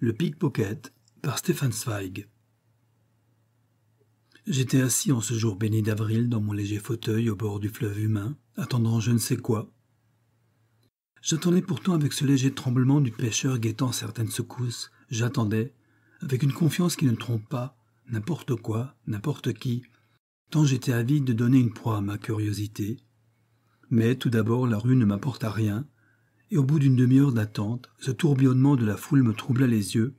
Le Pickpocket par Stefan Zweig. J'étais assis en ce jour béni d'avril dans mon léger fauteuil au bord du fleuve humain, attendant je ne sais quoi. J'attendais pourtant avec ce léger tremblement du pêcheur guettant certaines secousses, j'attendais, avec une confiance qui ne trompe pas, n'importe quoi, n'importe qui, tant j'étais avide de donner une proie à ma curiosité. Mais tout d'abord la rue ne m'apporta rien, et au bout d'une demi-heure d'attente, ce tourbillonnement de la foule me troubla les yeux,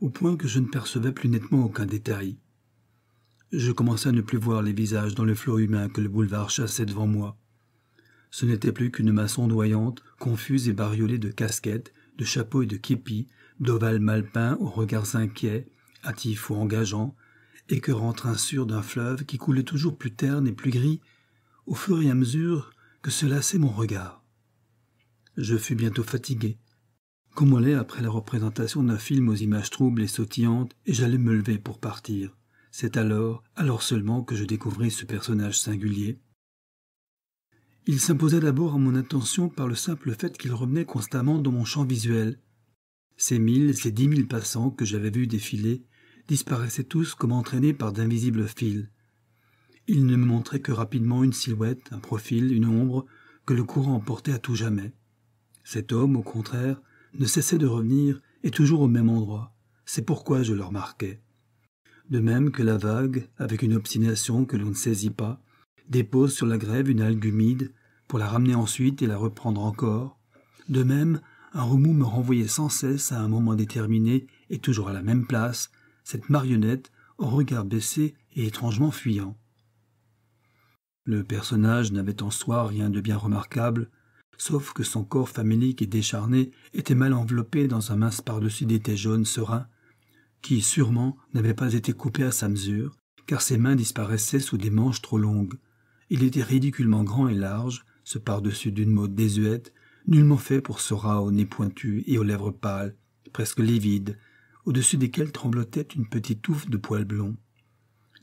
au point que je ne percevais plus nettement aucun détail. Je commençais à ne plus voir les visages dans le flot humain que le boulevard chassait devant moi. Ce n'était plus qu'une masse ondoyante, confuse et bariolée de casquettes, de chapeaux et de képis, d'ovales malpins aux regards inquiets, hâtifs ou engageants, et écœurant un sûr d'un fleuve qui coulait toujours plus terne et plus gris, au fur et à mesure que se lassait mon regard. Je fus bientôt fatigué. Comme on l'est après la représentation d'un film aux images troubles et sautillantes, et j'allais me lever pour partir. C'est alors, alors seulement que je découvris ce personnage singulier. Il s'imposait d'abord à mon attention par le simple fait qu'il revenait constamment dans mon champ visuel. Ces mille, ces dix mille passants que j'avais vus défiler disparaissaient tous comme entraînés par d'invisibles fils. Il ne me montrait que rapidement une silhouette, un profil, une ombre, que le courant portait à tout jamais. Cet homme, au contraire, ne cessait de revenir et toujours au même endroit. C'est pourquoi je le remarquais. De même que la vague, avec une obstination que l'on ne saisit pas, dépose sur la grève une algue humide pour la ramener ensuite et la reprendre encore. De même, un remous me renvoyait sans cesse à un moment déterminé et toujours à la même place, cette marionnette au regard baissé et étrangement fuyant. Le personnage n'avait en soi rien de bien remarquable, sauf que son corps famélique et décharné était mal enveloppé dans un mince pardessus d'été jaune serein, qui sûrement n'avait pas été coupé à sa mesure, car ses mains disparaissaient sous des manches trop longues. Il était ridiculement grand et large, ce pardessus d'une mode désuète, nullement fait pour ce rat au nez pointu et aux lèvres pâles, presque livides, au-dessus desquelles tremblotait une petite touffe de poils blonds.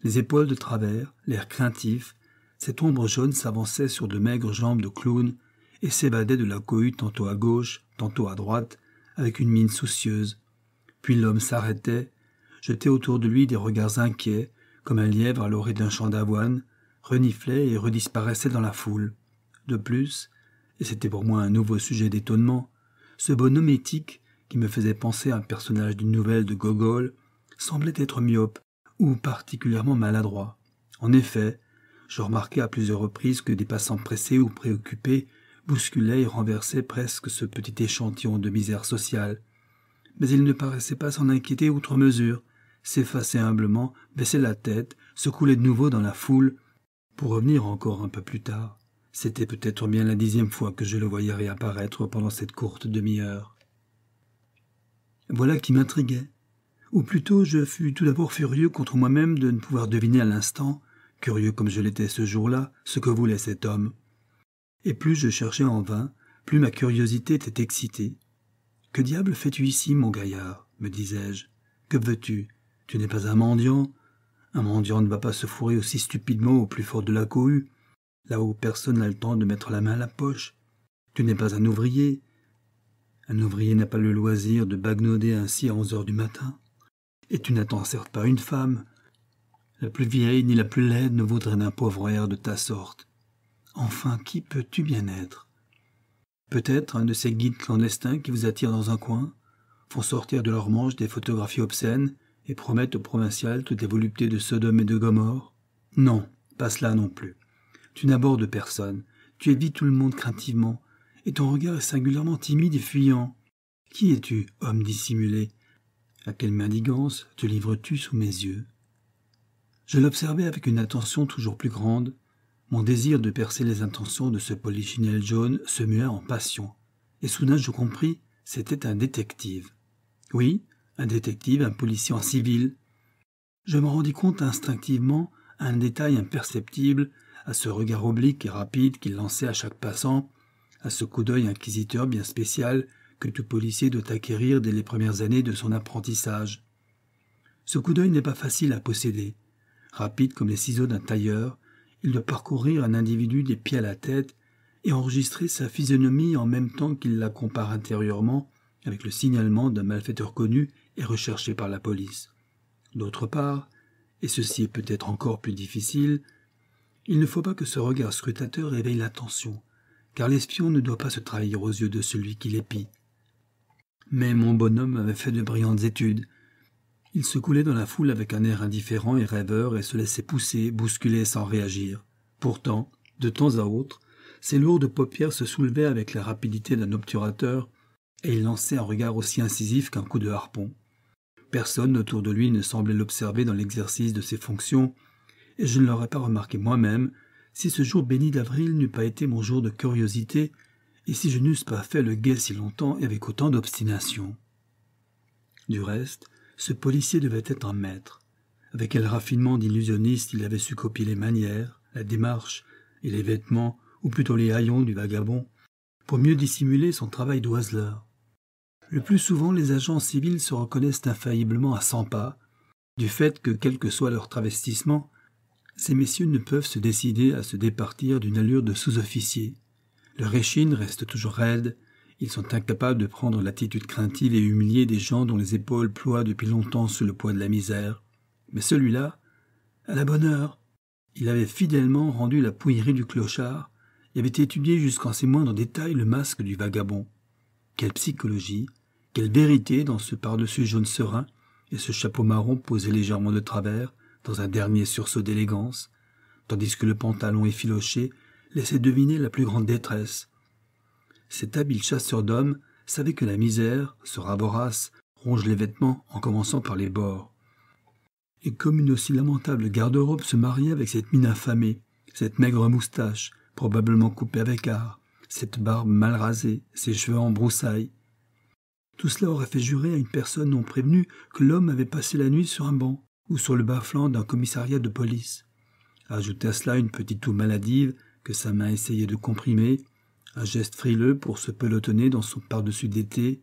Les épaules de travers, l'air craintif, cette ombre jaune s'avançait sur de maigres jambes de clown et s'évadait de la cohue tantôt à gauche, tantôt à droite, avec une mine soucieuse. Puis l'homme s'arrêtait, jetait autour de lui des regards inquiets, comme un lièvre à l'orée d'un champ d'avoine, reniflait et redisparaissait dans la foule. De plus, et c'était pour moi un nouveau sujet d'étonnement, ce bonhomme éthique, qui me faisait penser à un personnage d'une nouvelle de Gogol, semblait être myope, ou particulièrement maladroit. En effet, je remarquai à plusieurs reprises que des passants pressés ou préoccupés bousculait et renversait presque ce petit échantillon de misère sociale. Mais il ne paraissait pas s'en inquiéter outre mesure, s'effaçait humblement, baissait la tête, se coulait de nouveau dans la foule, pour revenir encore un peu plus tard. C'était peut-être bien la dixième fois que je le voyais réapparaître pendant cette courte demi-heure. Voilà qui m'intriguait. Ou plutôt, je fus tout d'abord furieux contre moi-même de ne pouvoir deviner à l'instant, curieux comme je l'étais ce jour-là, ce que voulait cet homme et plus je cherchais en vain, plus ma curiosité était excitée. Que diable fais-tu ici, mon gaillard me disais-je. Que veux-tu Tu n'es pas un mendiant Un mendiant ne va pas se fourrer aussi stupidement au plus fort de la cohue, là où personne n'a le temps de mettre la main à la poche. Tu n'es pas un ouvrier. Un ouvrier n'a pas le loisir de bagnoder ainsi à onze heures du matin. Et tu n'attends certes pas une femme. La plus vieille ni la plus laide ne voudrait d'un pauvre air de ta sorte. Enfin, qui peux-tu bien être Peut-être un de ces guides clandestins qui vous attirent dans un coin, font sortir de leurs manches des photographies obscènes et promettent aux provinciales toutes les voluptés de Sodome et de Gomorre Non, pas cela non plus. Tu n'abordes personne, tu évites tout le monde craintivement, et ton regard est singulièrement timide et fuyant. Qui es-tu, homme dissimulé À quelle mendigance te livres-tu sous mes yeux Je l'observais avec une attention toujours plus grande, mon désir de percer les intentions de ce polichinelle jaune se mua en passion, et soudain je compris, c'était un détective. Oui, un détective, un policier en civil. Je me rendis compte instinctivement à un détail imperceptible, à ce regard oblique et rapide qu'il lançait à chaque passant, à ce coup d'œil inquisiteur bien spécial que tout policier doit acquérir dès les premières années de son apprentissage. Ce coup d'œil n'est pas facile à posséder. Rapide comme les ciseaux d'un tailleur, il doit parcourir un individu des pieds à la tête et enregistrer sa physionomie en même temps qu'il la compare intérieurement avec le signalement d'un malfaiteur connu et recherché par la police. D'autre part, et ceci est peut-être encore plus difficile, il ne faut pas que ce regard scrutateur éveille l'attention, car l'espion ne doit pas se trahir aux yeux de celui qui l'épie. Mais mon bonhomme avait fait de brillantes études, il se coulait dans la foule avec un air indifférent et rêveur et se laissait pousser, bousculer sans réagir. Pourtant, de temps à autre, ses lourdes paupières se soulevaient avec la rapidité d'un obturateur et il lançait un regard aussi incisif qu'un coup de harpon. Personne autour de lui ne semblait l'observer dans l'exercice de ses fonctions, et je ne l'aurais pas remarqué moi-même si ce jour béni d'avril n'eût pas été mon jour de curiosité et si je n'eusse pas fait le guet si longtemps et avec autant d'obstination. Du reste, ce policier devait être un maître. Avec quel raffinement d'illusionniste il avait su copier les manières, la démarche et les vêtements, ou plutôt les haillons du vagabond, pour mieux dissimuler son travail d'oiseleur. Le plus souvent, les agents civils se reconnaissent infailliblement à cent pas, du fait que, quel que soit leur travestissement, ces messieurs ne peuvent se décider à se départir d'une allure de sous-officier. Leur échine reste toujours raide, ils sont incapables de prendre l'attitude craintive et humiliée des gens dont les épaules ploient depuis longtemps sous le poids de la misère. Mais celui-là, à la bonne heure, il avait fidèlement rendu la pouillerie du clochard et avait étudié jusqu'en ses moindres détails le masque du vagabond. Quelle psychologie, quelle vérité dans ce par-dessus jaune serein et ce chapeau marron posé légèrement de travers, dans un dernier sursaut d'élégance, tandis que le pantalon effiloché laissait deviner la plus grande détresse, cet habile chasseur d'hommes savait que la misère, se vorace, ronge les vêtements en commençant par les bords. Et comme une aussi lamentable garde-robe se mariait avec cette mine affamée, cette maigre moustache, probablement coupée avec art, cette barbe mal rasée, ses cheveux en broussailles. Tout cela aurait fait jurer à une personne non prévenue que l'homme avait passé la nuit sur un banc ou sur le bas-flanc d'un commissariat de police. Ajoutez à cela une petite toux maladive que sa main essayait de comprimer, un geste frileux pour se pelotonner dans son par-dessus d'été,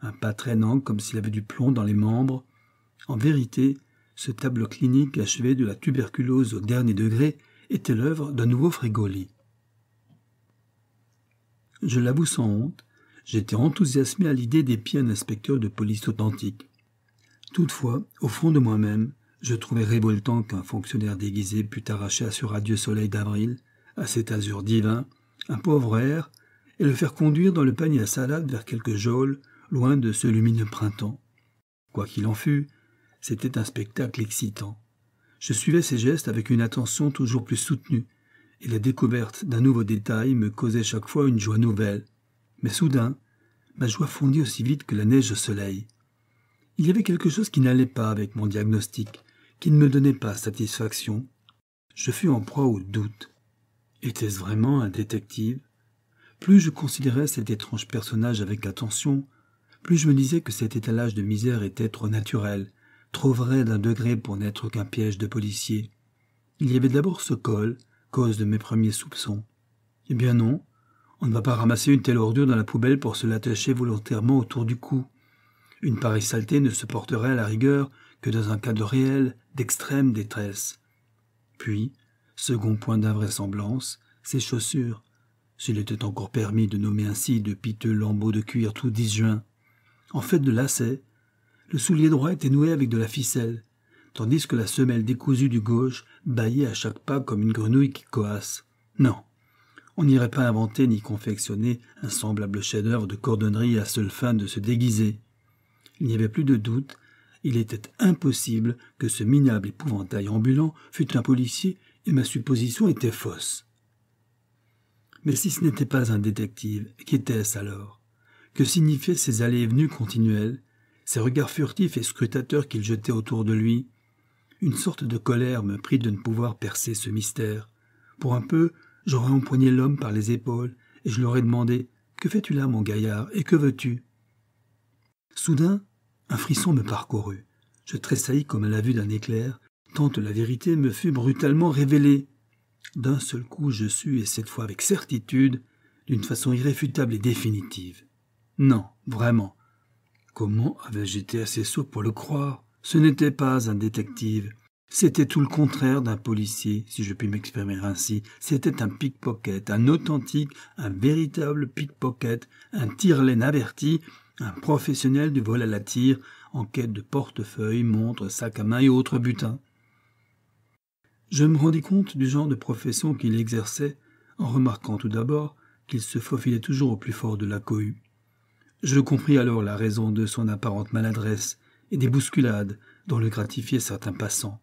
un pas traînant comme s'il avait du plomb dans les membres. En vérité, ce tableau clinique achevé de la tuberculose au dernier degré était l'œuvre d'un nouveau Frigoli. Je l'avoue sans honte, j'étais enthousiasmé à l'idée d'épier un inspecteur de police authentique. Toutefois, au fond de moi-même, je trouvais révoltant qu'un fonctionnaire déguisé pût arracher à ce radieux soleil d'avril, à cet azur divin, un pauvre air, et le faire conduire dans le panier à salade vers quelques geôles, loin de ce lumineux printemps. Quoi qu'il en fût, c'était un spectacle excitant. Je suivais ses gestes avec une attention toujours plus soutenue, et la découverte d'un nouveau détail me causait chaque fois une joie nouvelle. Mais soudain, ma joie fondit aussi vite que la neige au soleil. Il y avait quelque chose qui n'allait pas avec mon diagnostic, qui ne me donnait pas satisfaction. Je fus en proie au doute. Était-ce vraiment un détective Plus je considérais cet étrange personnage avec attention, plus je me disais que cet étalage de misère était trop naturel, trop vrai d'un degré pour n'être qu'un piège de policier. Il y avait d'abord ce col, cause de mes premiers soupçons. Eh bien non, on ne va pas ramasser une telle ordure dans la poubelle pour se l'attacher volontairement autour du cou. Une pareille saleté ne se porterait à la rigueur que dans un cas de réel, d'extrême détresse. Puis, Second point d'invraisemblance, ses chaussures. S'il était encore permis de nommer ainsi de piteux lambeaux de cuir tout disjoints. En fait de lacets, le soulier droit était noué avec de la ficelle, tandis que la semelle décousue du gauche bâillait à chaque pas comme une grenouille qui coasse. Non, on n'irait pas inventer ni confectionner un semblable chef-d'œuvre de cordonnerie à seule fin de se déguiser. Il n'y avait plus de doute, il était impossible que ce minable épouvantail ambulant fût un policier et ma supposition était fausse. Mais si ce n'était pas un détective, qu'était-ce alors Que signifiaient ces allées et venues continuelles, ces regards furtifs et scrutateurs qu'il jetait autour de lui Une sorte de colère me prit de ne pouvoir percer ce mystère. Pour un peu, j'aurais empoigné l'homme par les épaules et je l'aurais demandé Que fais-tu là, mon gaillard, et que veux-tu Soudain, un frisson me parcourut. Je tressaillis comme à la vue d'un éclair, tant la vérité me fut brutalement révélée. D'un seul coup je sus, et cette fois avec certitude, d'une façon irréfutable et définitive. Non, vraiment. Comment avais-je été assez sot pour le croire Ce n'était pas un détective. C'était tout le contraire d'un policier, si je puis m'exprimer ainsi. C'était un pickpocket, un authentique, un véritable pickpocket, un tire averti, un professionnel du vol à la tire, en quête de portefeuille, montre, sac à main et autres butins. Je me rendis compte du genre de profession qu'il exerçait en remarquant tout d'abord qu'il se faufilait toujours au plus fort de la cohue. Je compris alors la raison de son apparente maladresse et des bousculades dont le gratifiaient certains passants.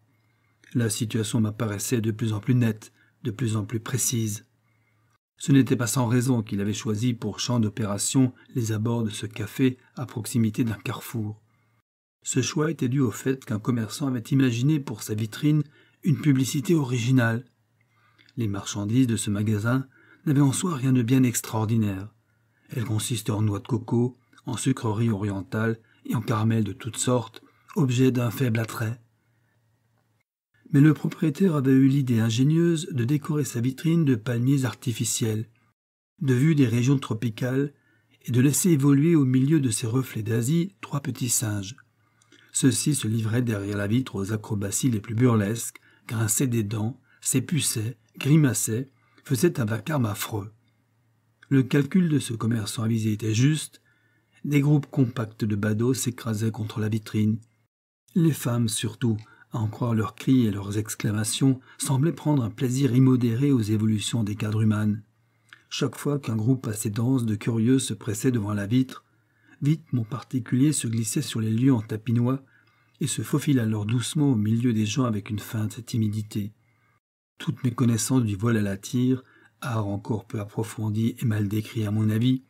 La situation m'apparaissait de plus en plus nette, de plus en plus précise. Ce n'était pas sans raison qu'il avait choisi pour champ d'opération les abords de ce café à proximité d'un carrefour. Ce choix était dû au fait qu'un commerçant avait imaginé pour sa vitrine une publicité originale. Les marchandises de ce magasin n'avaient en soi rien de bien extraordinaire. Elles consistaient en noix de coco, en sucreries orientales et en caramels de toutes sortes, objets d'un faible attrait. Mais le propriétaire avait eu l'idée ingénieuse de décorer sa vitrine de palmiers artificiels, de vue des régions tropicales, et de laisser évoluer au milieu de ces reflets d'Asie trois petits singes. Ceux-ci se livraient derrière la vitre aux acrobaties les plus burlesques, grinçait des dents, s'épuçaient grimaçaient, faisait un vacarme affreux. Le calcul de ce commerçant avisé était juste, des groupes compacts de badauds s'écrasaient contre la vitrine. Les femmes, surtout, à en croire leurs cris et leurs exclamations, semblaient prendre un plaisir immodéré aux évolutions des cadres quadrumanes. Chaque fois qu'un groupe assez dense de curieux se pressait devant la vitre, vite mon particulier se glissait sur les lieux en tapinois, et se faufile alors doucement au milieu des gens avec une feinte timidité. Toutes mes connaissances du vol à la tire, art encore peu approfondi et mal décrit à mon avis,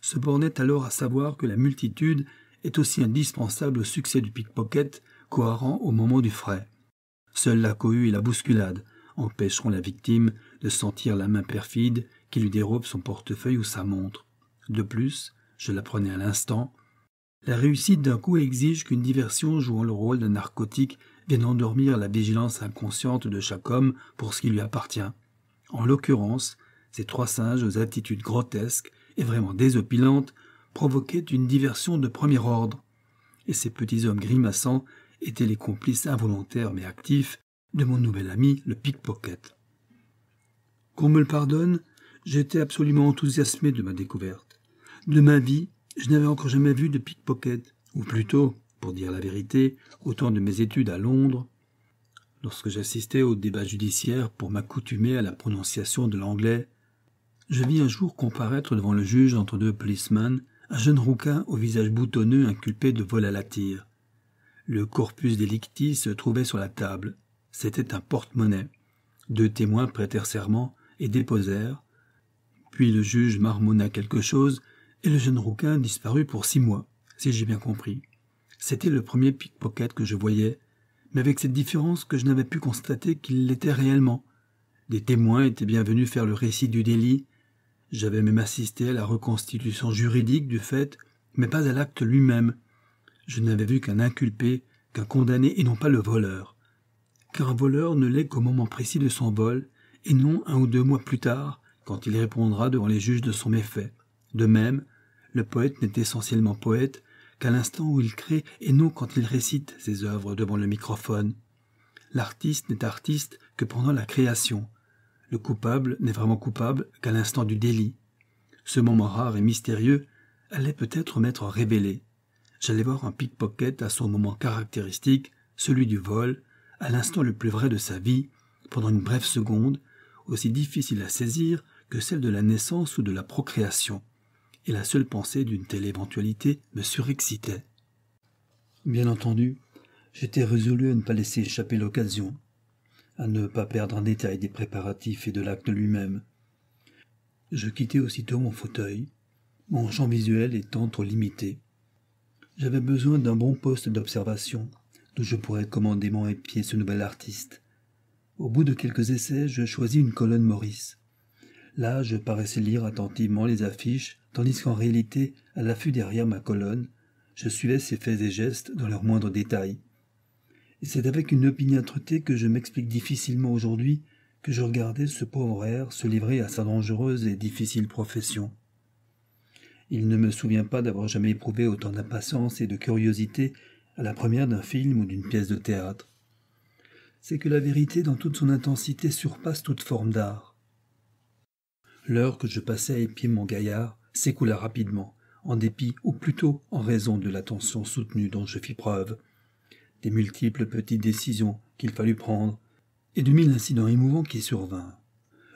se bornait alors à savoir que la multitude est aussi indispensable au succès du pickpocket cohérent au moment du frais. Seule la cohue et la bousculade empêcheront la victime de sentir la main perfide qui lui dérobe son portefeuille ou sa montre. De plus, je la prenais à l'instant, la réussite d'un coup exige qu'une diversion jouant le rôle d'un narcotique vienne endormir la vigilance inconsciente de chaque homme pour ce qui lui appartient. En l'occurrence, ces trois singes aux attitudes grotesques et vraiment désopilantes provoquaient une diversion de premier ordre, et ces petits hommes grimaçants étaient les complices involontaires mais actifs de mon nouvel ami le pickpocket. Qu'on me le pardonne, j'étais absolument enthousiasmé de ma découverte. De ma vie, je n'avais encore jamais vu de pickpocket, ou plutôt, pour dire la vérité, au temps de mes études à Londres, lorsque j'assistais au débat judiciaire pour m'accoutumer à la prononciation de l'anglais, je vis un jour comparaître devant le juge entre deux policemen un jeune rouquin au visage boutonneux inculpé de vol à la tire. Le corpus delicti se trouvait sur la table. C'était un porte-monnaie. Deux témoins prêtèrent serment et déposèrent. Puis le juge marmonna quelque chose et le jeune rouquin disparut pour six mois, si j'ai bien compris. C'était le premier pickpocket que je voyais, mais avec cette différence que je n'avais pu constater qu'il l'était réellement. Des témoins étaient bien venus faire le récit du délit. J'avais même assisté à la reconstitution juridique du fait, mais pas à l'acte lui-même. Je n'avais vu qu'un inculpé, qu'un condamné et non pas le voleur. Car un voleur ne l'est qu'au moment précis de son vol, et non un ou deux mois plus tard, quand il répondra devant les juges de son méfait. De même, le poète n'est essentiellement poète qu'à l'instant où il crée et non quand il récite ses œuvres devant le microphone. L'artiste n'est artiste que pendant la création. Le coupable n'est vraiment coupable qu'à l'instant du délit. Ce moment rare et mystérieux allait peut-être m'être révélé. J'allais voir un pickpocket à son moment caractéristique, celui du vol, à l'instant le plus vrai de sa vie, pendant une brève seconde, aussi difficile à saisir que celle de la naissance ou de la procréation et la seule pensée d'une telle éventualité me surexcitait. Bien entendu, j'étais résolu à ne pas laisser échapper l'occasion, à ne pas perdre un détail des préparatifs et de l'acte lui-même. Je quittai aussitôt mon fauteuil, mon champ visuel étant trop limité. J'avais besoin d'un bon poste d'observation, d'où je pourrais commandément épier ce nouvel artiste. Au bout de quelques essais, je choisis une colonne Maurice. Là, je paraissais lire attentivement les affiches tandis qu'en réalité, à l'affût derrière ma colonne, je suivais ses faits et gestes dans leurs moindres détails. Et c'est avec une opiniâtreté que je m'explique difficilement aujourd'hui que je regardais ce pauvre air se livrer à sa dangereuse et difficile profession. Il ne me souvient pas d'avoir jamais éprouvé autant d'impatience et de curiosité à la première d'un film ou d'une pièce de théâtre. C'est que la vérité dans toute son intensité surpasse toute forme d'art. L'heure que je passais à épier mon gaillard s'écoula rapidement, en dépit ou plutôt en raison de l'attention soutenue dont je fis preuve, des multiples petites décisions qu'il fallut prendre, et de mille incidents émouvants qui survinrent.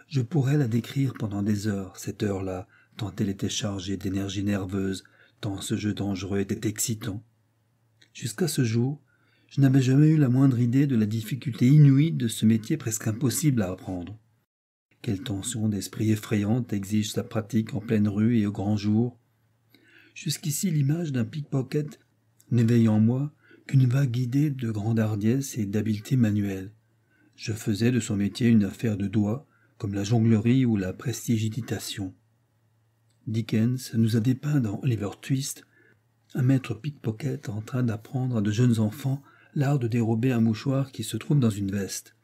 Je pourrais la décrire pendant des heures, cette heure-là, tant elle était chargée d'énergie nerveuse, tant ce jeu dangereux était excitant. Jusqu'à ce jour, je n'avais jamais eu la moindre idée de la difficulté inouïe de ce métier presque impossible à apprendre. Quelle tension d'esprit effrayante exige sa pratique en pleine rue et au grand jour Jusqu'ici, l'image d'un pickpocket n'éveille en moi qu'une vague idée de grande hardiesse et d'habileté manuelle. Je faisais de son métier une affaire de doigts, comme la jonglerie ou la prestidigitation. Dickens nous a dépeint dans Oliver Twist un maître pickpocket en train d'apprendre à de jeunes enfants l'art de dérober un mouchoir qui se trouve dans une veste.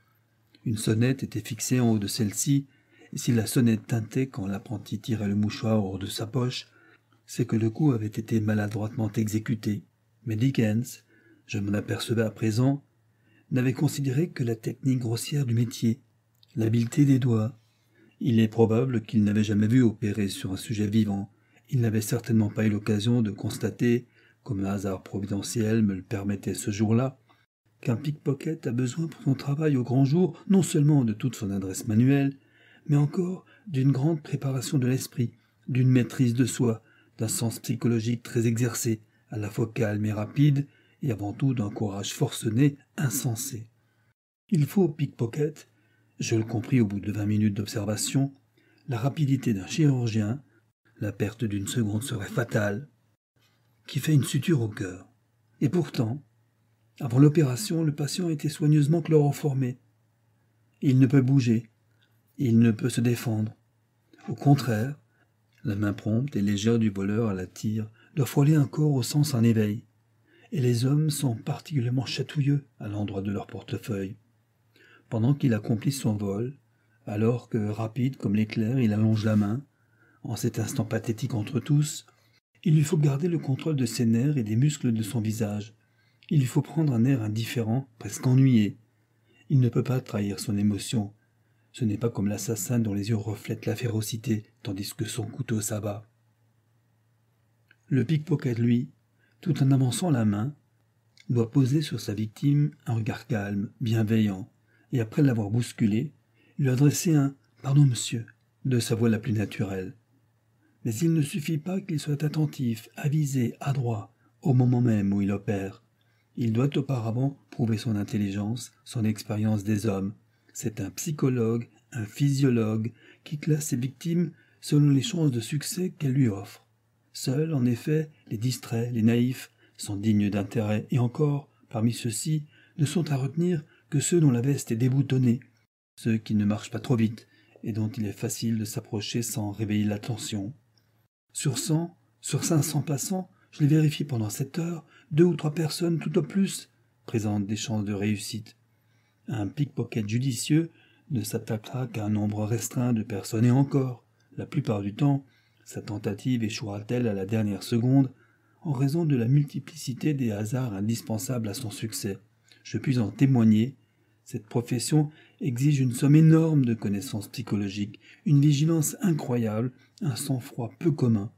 Une sonnette était fixée en haut de celle-ci si la sonnette tintait quand l'apprenti tirait le mouchoir hors de sa poche, c'est que le coup avait été maladroitement exécuté. Mais Dickens, je m'en apercevais à présent, n'avait considéré que la technique grossière du métier, l'habileté des doigts. Il est probable qu'il n'avait jamais vu opérer sur un sujet vivant. Il n'avait certainement pas eu l'occasion de constater, comme un hasard providentiel me le permettait ce jour-là, qu'un pickpocket a besoin pour son travail au grand jour non seulement de toute son adresse manuelle, mais encore d'une grande préparation de l'esprit, d'une maîtrise de soi, d'un sens psychologique très exercé, à la fois calme et rapide, et avant tout d'un courage forcené, insensé. Il faut au pickpocket, je le compris au bout de vingt minutes d'observation, la rapidité d'un chirurgien, la perte d'une seconde serait fatale, qui fait une suture au cœur. Et pourtant, avant l'opération, le patient était soigneusement chloroformé. Il ne peut bouger, il ne peut se défendre. Au contraire, la main prompte et légère du voleur à la tire doit frôler un corps au sens en éveil. Et les hommes sont particulièrement chatouilleux à l'endroit de leur portefeuille. Pendant qu'il accomplit son vol, alors que, rapide comme l'éclair, il allonge la main, en cet instant pathétique entre tous, il lui faut garder le contrôle de ses nerfs et des muscles de son visage. Il lui faut prendre un air indifférent, presque ennuyé. Il ne peut pas trahir son émotion, ce n'est pas comme l'assassin dont les yeux reflètent la férocité, tandis que son couteau s'abat. Le pickpocket, lui, tout en avançant la main, doit poser sur sa victime un regard calme, bienveillant, et après l'avoir bousculé, lui adresser un Pardon, monsieur, de sa voix la plus naturelle. Mais il ne suffit pas qu'il soit attentif, avisé, adroit, au moment même où il opère. Il doit auparavant prouver son intelligence, son expérience des hommes, c'est un psychologue, un physiologue, qui classe ses victimes selon les chances de succès qu'elles lui offrent. Seuls, en effet, les distraits, les naïfs, sont dignes d'intérêt, et encore, parmi ceux-ci, ne sont à retenir que ceux dont la veste est déboutonnée, ceux qui ne marchent pas trop vite, et dont il est facile de s'approcher sans réveiller l'attention. Sur cent, sur cinq cents passants, je l'ai vérifié pendant sept heures, deux ou trois personnes tout au plus présentent des chances de réussite. Un pickpocket judicieux ne s'attaquera qu'à un nombre restreint de personnes et encore, la plupart du temps, sa tentative échouera-t-elle à la dernière seconde en raison de la multiplicité des hasards indispensables à son succès. Je puis en témoigner, cette profession exige une somme énorme de connaissances psychologiques, une vigilance incroyable, un sang-froid peu commun.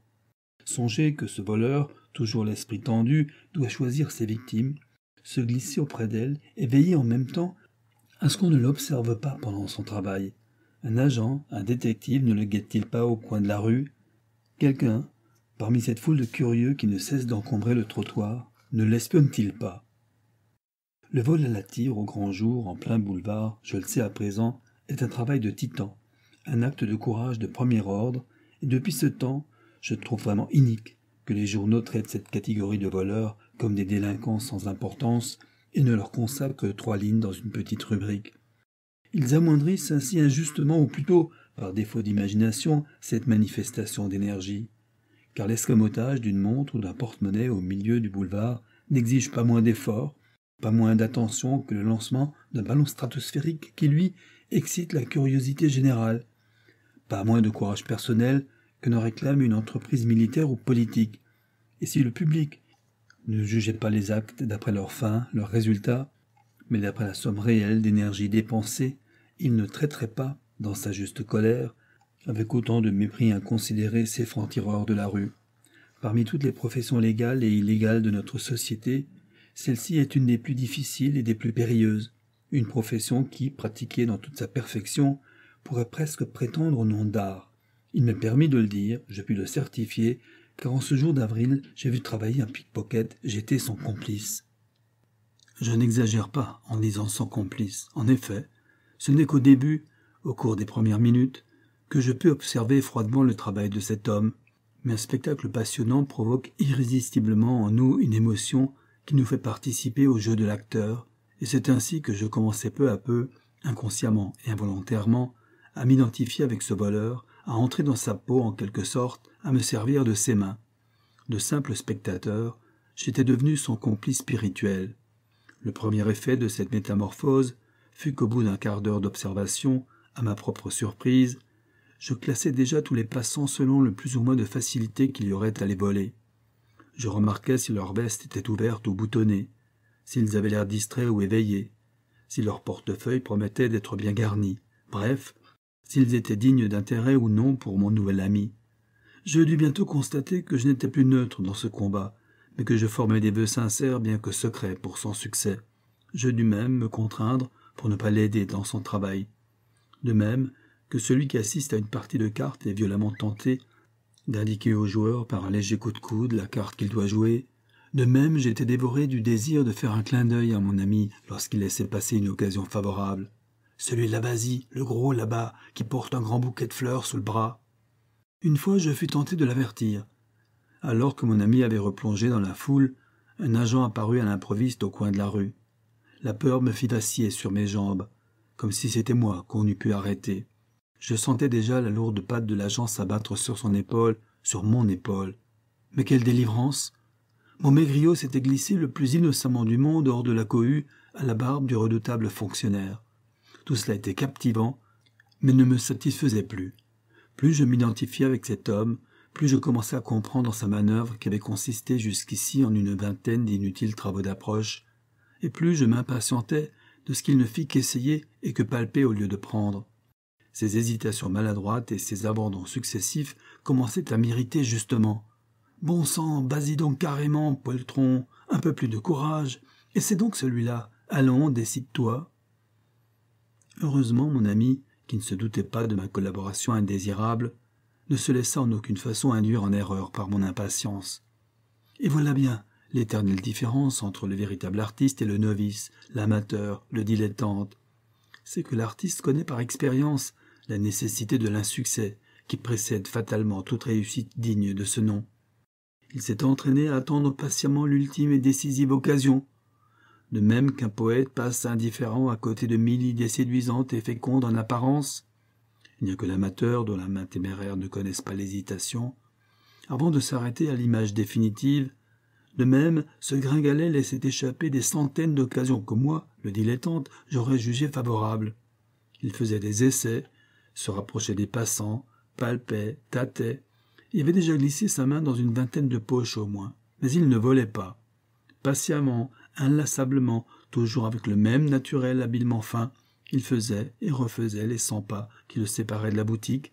Songez que ce voleur, toujours l'esprit tendu, doit choisir ses victimes, se glisser auprès d'elles et veiller en même temps est ce qu'on ne l'observe pas pendant son travail Un agent, un détective ne le guette-t-il pas au coin de la rue Quelqu'un, parmi cette foule de curieux qui ne cesse d'encombrer le trottoir, ne l'espionne-t-il pas Le vol à la tire au grand jour, en plein boulevard, je le sais à présent, est un travail de titan, un acte de courage de premier ordre, et depuis ce temps, je trouve vraiment inique que les journaux traitent cette catégorie de voleurs comme des délinquants sans importance et ne leur consacrent que trois lignes dans une petite rubrique. Ils amoindrissent ainsi injustement, ou plutôt par défaut d'imagination, cette manifestation d'énergie, car l'escamotage d'une montre ou d'un porte-monnaie au milieu du boulevard n'exige pas moins d'efforts, pas moins d'attention que le lancement d'un ballon stratosphérique qui, lui, excite la curiosité générale, pas moins de courage personnel que ne réclame une entreprise militaire ou politique. Et si le public ne jugez pas les actes d'après leur fin, leurs résultats, mais d'après la somme réelle d'énergie dépensée, il ne traiterait pas, dans sa juste colère, avec autant de mépris inconsidéré ces francs-tireurs de la rue. Parmi toutes les professions légales et illégales de notre société, celle-ci est une des plus difficiles et des plus périlleuses, une profession qui, pratiquée dans toute sa perfection, pourrait presque prétendre au nom d'art. Il m'est permis de le dire, je puis le certifier, car en ce jour d'avril, j'ai vu travailler un pickpocket, j'étais son complice. Je n'exagère pas en disant son complice. En effet, ce n'est qu'au début, au cours des premières minutes, que je peux observer froidement le travail de cet homme. Mais un spectacle passionnant provoque irrésistiblement en nous une émotion qui nous fait participer au jeu de l'acteur, et c'est ainsi que je commençais peu à peu, inconsciemment et involontairement, à m'identifier avec ce voleur, à entrer dans sa peau en quelque sorte, à me servir de ses mains. De simple spectateur, j'étais devenu son complice spirituel. Le premier effet de cette métamorphose fut qu'au bout d'un quart d'heure d'observation, à ma propre surprise, je classais déjà tous les passants selon le plus ou moins de facilité qu'il y aurait à les voler. Je remarquais si leur veste était ouverte ou boutonnée, s'ils avaient l'air distraits ou éveillés, si leur portefeuille promettait d'être bien garni, bref, s'ils étaient dignes d'intérêt ou non pour mon nouvel ami je dus bientôt constater que je n'étais plus neutre dans ce combat, mais que je formais des vœux sincères bien que secrets pour son succès. Je dus même me contraindre pour ne pas l'aider dans son travail. De même que celui qui assiste à une partie de cartes est violemment tenté d'indiquer au joueur par un léger coup de coude la carte qu'il doit jouer. De même, j'étais dévoré du désir de faire un clin d'œil à mon ami lorsqu'il laissait passer une occasion favorable. Celui là-bas, le gros là-bas, qui porte un grand bouquet de fleurs sous le bras. Une fois, je fus tenté de l'avertir. Alors que mon ami avait replongé dans la foule, un agent apparut à l'improviste au coin de la rue. La peur me fit d'acier sur mes jambes, comme si c'était moi qu'on eût pu arrêter. Je sentais déjà la lourde patte de l'agent s'abattre sur son épaule, sur mon épaule. Mais quelle délivrance Mon maigriot s'était glissé le plus innocemment du monde hors de la cohue à la barbe du redoutable fonctionnaire. Tout cela était captivant, mais ne me satisfaisait plus. Plus je m'identifiais avec cet homme, plus je commençais à comprendre sa manœuvre qui avait consisté jusqu'ici en une vingtaine d'inutiles travaux d'approche, et plus je m'impatientais de ce qu'il ne fit qu'essayer et que palper au lieu de prendre. Ses hésitations maladroites et ses abandons successifs commençaient à m'irriter justement. Bon sang, vas-y donc carrément, poltron, un peu plus de courage, et c'est donc celui-là, allons, décide-toi. Heureusement, mon ami, qui ne se doutait pas de ma collaboration indésirable, ne se laissa en aucune façon induire en erreur par mon impatience. Et voilà bien l'éternelle différence entre le véritable artiste et le novice, l'amateur, le dilettante. C'est que l'artiste connaît par expérience la nécessité de l'insuccès, qui précède fatalement toute réussite digne de ce nom. Il s'est entraîné à attendre patiemment l'ultime et décisive occasion, de même qu'un poète passe indifférent à côté de mille idées séduisantes et fécondes en apparence. Il n'y a que l'amateur dont la main téméraire ne connaisse pas l'hésitation, avant de s'arrêter à l'image définitive. De même, ce gringalet laissait échapper des centaines d'occasions que moi, le dilettante, j'aurais jugé favorables. Il faisait des essais, se rapprochait des passants, palpait, tâtait, il avait déjà glissé sa main dans une vingtaine de poches au moins, mais il ne volait pas. Patiemment, inlassablement, toujours avec le même naturel habilement fin, il faisait et refaisait les cent pas qui le séparaient de la boutique,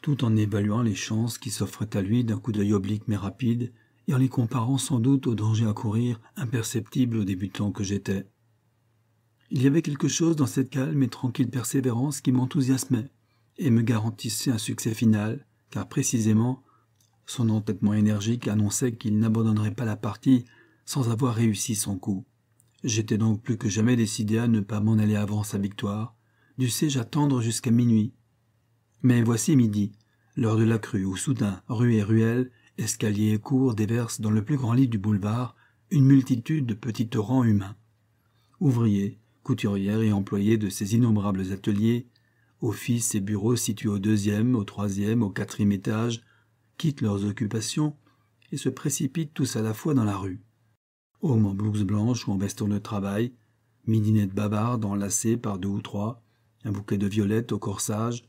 tout en évaluant les chances qui s'offraient à lui d'un coup d'œil oblique mais rapide, et en les comparant sans doute aux dangers à courir, imperceptible au débutants que j'étais. Il y avait quelque chose dans cette calme et tranquille persévérance qui m'enthousiasmait et me garantissait un succès final, car précisément, son entêtement énergique annonçait qu'il n'abandonnerait pas la partie sans avoir réussi son coup. J'étais donc plus que jamais décidé à ne pas m'en aller avant sa victoire. Dussé-je attendre jusqu'à minuit Mais voici midi, l'heure de la crue où soudain, rue et ruelle, escalier et cours déversent dans le plus grand lit du boulevard une multitude de petits torrents humains. Ouvriers, couturières et employés de ces innombrables ateliers, offices et bureaux situés au deuxième, au troisième, au quatrième étage, quittent leurs occupations et se précipitent tous à la fois dans la rue. Homme en blouse blanche ou en veston de travail, midinette bavarde enlacée par deux ou trois, un bouquet de violettes au corsage,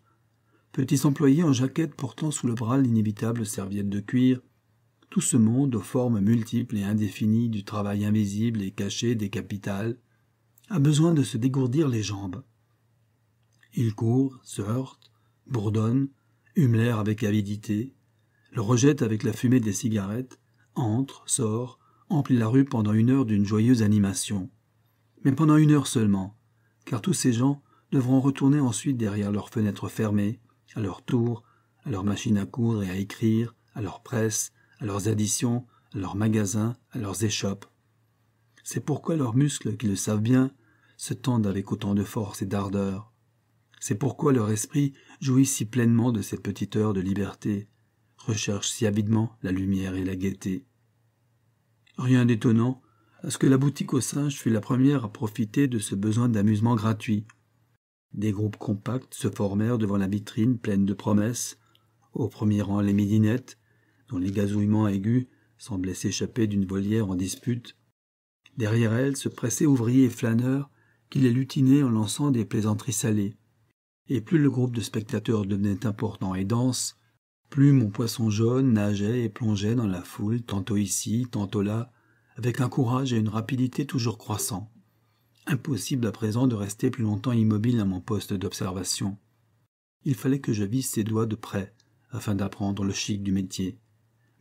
petits employés en jaquette portant sous le bras l'inévitable serviette de cuir, tout ce monde aux formes multiples et indéfinies du travail invisible et caché des capitales, a besoin de se dégourdir les jambes. Il court, se heurte, bourdonne, hume l'air avec avidité, le rejette avec la fumée des cigarettes, entre, sort, emplit la rue pendant une heure d'une joyeuse animation. Mais pendant une heure seulement, car tous ces gens devront retourner ensuite derrière leurs fenêtres fermées, à leur tour, à leurs machines à coudre et à écrire, à leurs presse, à leurs additions, à leurs magasins, à leurs échoppes. C'est pourquoi leurs muscles, qui le savent bien, se tendent avec autant de force et d'ardeur. C'est pourquoi leur esprit jouit si pleinement de cette petite heure de liberté, recherche si avidement la lumière et la gaieté. Rien d'étonnant à ce que la boutique aux singes fut la première à profiter de ce besoin d'amusement gratuit. Des groupes compacts se formèrent devant la vitrine pleine de promesses, au premier rang les midinettes, dont les gazouillements aigus semblaient s'échapper d'une volière en dispute. Derrière elles se pressaient ouvriers et flâneurs qui les lutinaient en lançant des plaisanteries salées. Et plus le groupe de spectateurs devenait important et dense, plus mon poisson jaune nageait et plongeait dans la foule, tantôt ici, tantôt là, avec un courage et une rapidité toujours croissants. Impossible à présent de rester plus longtemps immobile à mon poste d'observation. Il fallait que je visse ses doigts de près, afin d'apprendre le chic du métier.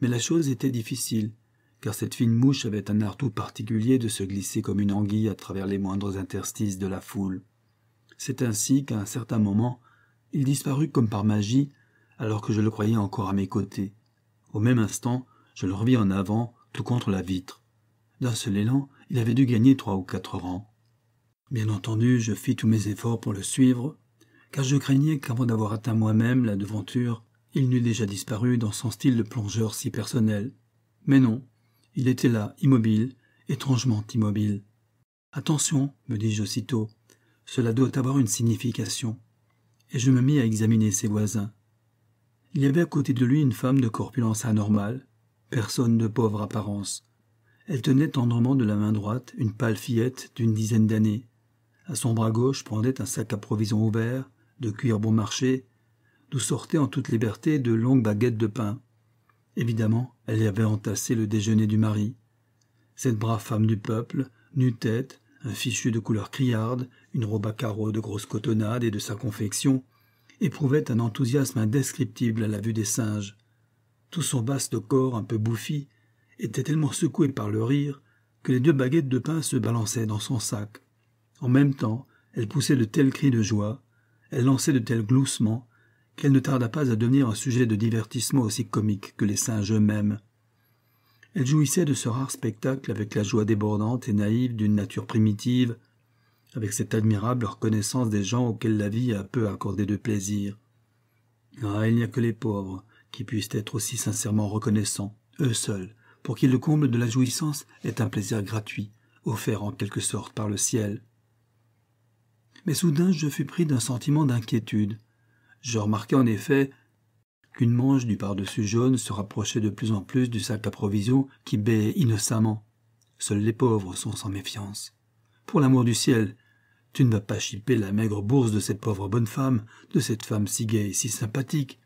Mais la chose était difficile, car cette fine mouche avait un art tout particulier de se glisser comme une anguille à travers les moindres interstices de la foule. C'est ainsi qu'à un certain moment, il disparut comme par magie alors que je le croyais encore à mes côtés. Au même instant, je le revis en avant, tout contre la vitre. D'un seul élan, il avait dû gagner trois ou quatre rangs. Bien entendu, je fis tous mes efforts pour le suivre, car je craignais qu'avant d'avoir atteint moi-même la devanture, il n'eût déjà disparu dans son style de plongeur si personnel. Mais non, il était là, immobile, étrangement immobile. Attention, me dis-je aussitôt, cela doit avoir une signification. Et je me mis à examiner ses voisins. Il y avait à côté de lui une femme de corpulence anormale, personne de pauvre apparence. Elle tenait tendrement de la main droite une pâle fillette d'une dizaine d'années. À son bras gauche pendait un sac à provisions ouvert, de cuir bon marché, d'où sortaient en toute liberté de longues baguettes de pain. Évidemment, elle y avait entassé le déjeuner du mari. Cette brave femme du peuple, nue-tête, un fichu de couleur criarde, une robe à carreaux de grosse cotonnade et de sa confection, éprouvait un enthousiasme indescriptible à la vue des singes. Tout son vaste corps, un peu bouffi, était tellement secoué par le rire que les deux baguettes de pain se balançaient dans son sac. En même temps, elle poussait de tels cris de joie, elle lançait de tels gloussements, qu'elle ne tarda pas à devenir un sujet de divertissement aussi comique que les singes eux-mêmes. Elle jouissait de ce rare spectacle avec la joie débordante et naïve d'une nature primitive, avec cette admirable reconnaissance des gens auxquels la vie a peu accordé de plaisir. Ah, il n'y a que les pauvres qui puissent être aussi sincèrement reconnaissants, eux seuls, pour qui le comble de la jouissance est un plaisir gratuit, offert en quelque sorte par le ciel. Mais soudain je fus pris d'un sentiment d'inquiétude. Je remarquai en effet qu'une manche du pardessus jaune se rapprochait de plus en plus du sac à provisions qui béait innocemment. Seuls les pauvres sont sans méfiance. Pour l'amour du ciel, tu ne vas pas chipper la maigre bourse de cette pauvre bonne femme, de cette femme si gaie et si sympathique.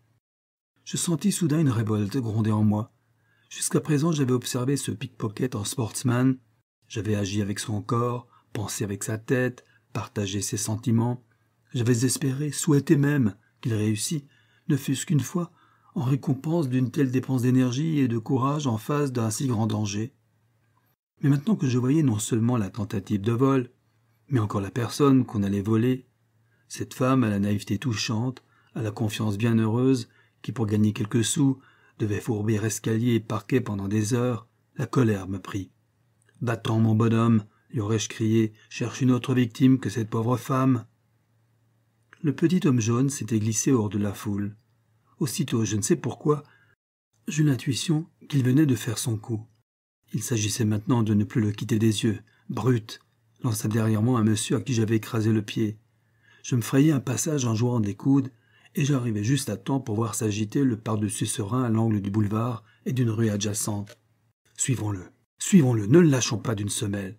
Je sentis soudain une révolte gronder en moi. Jusqu'à présent, j'avais observé ce pickpocket en sportsman, j'avais agi avec son corps, pensé avec sa tête, partagé ses sentiments. J'avais espéré, souhaité même, qu'il réussît, ne fût-ce qu'une fois, en récompense d'une telle dépense d'énergie et de courage en face d'un si grand danger. Mais maintenant que je voyais non seulement la tentative de vol, mais encore la personne qu'on allait voler, cette femme à la naïveté touchante, à la confiance bienheureuse, qui pour gagner quelques sous devait fourbir escalier et parquet pendant des heures, la colère me prit. Battant mon bonhomme, lui aurais-je crié, cherche une autre victime que cette pauvre femme. Le petit homme jaune s'était glissé hors de la foule. Aussitôt, je ne sais pourquoi, j'eus l'intuition qu'il venait de faire son coup. Il s'agissait maintenant de ne plus le quitter des yeux. Brute lança derrière moi un monsieur à qui j'avais écrasé le pied. Je me frayais un passage en jouant des coudes, et j'arrivais juste à temps pour voir s'agiter le par-dessus serein à l'angle du boulevard et d'une rue adjacente. Suivons-le, suivons-le, ne le lâchons pas d'une semelle.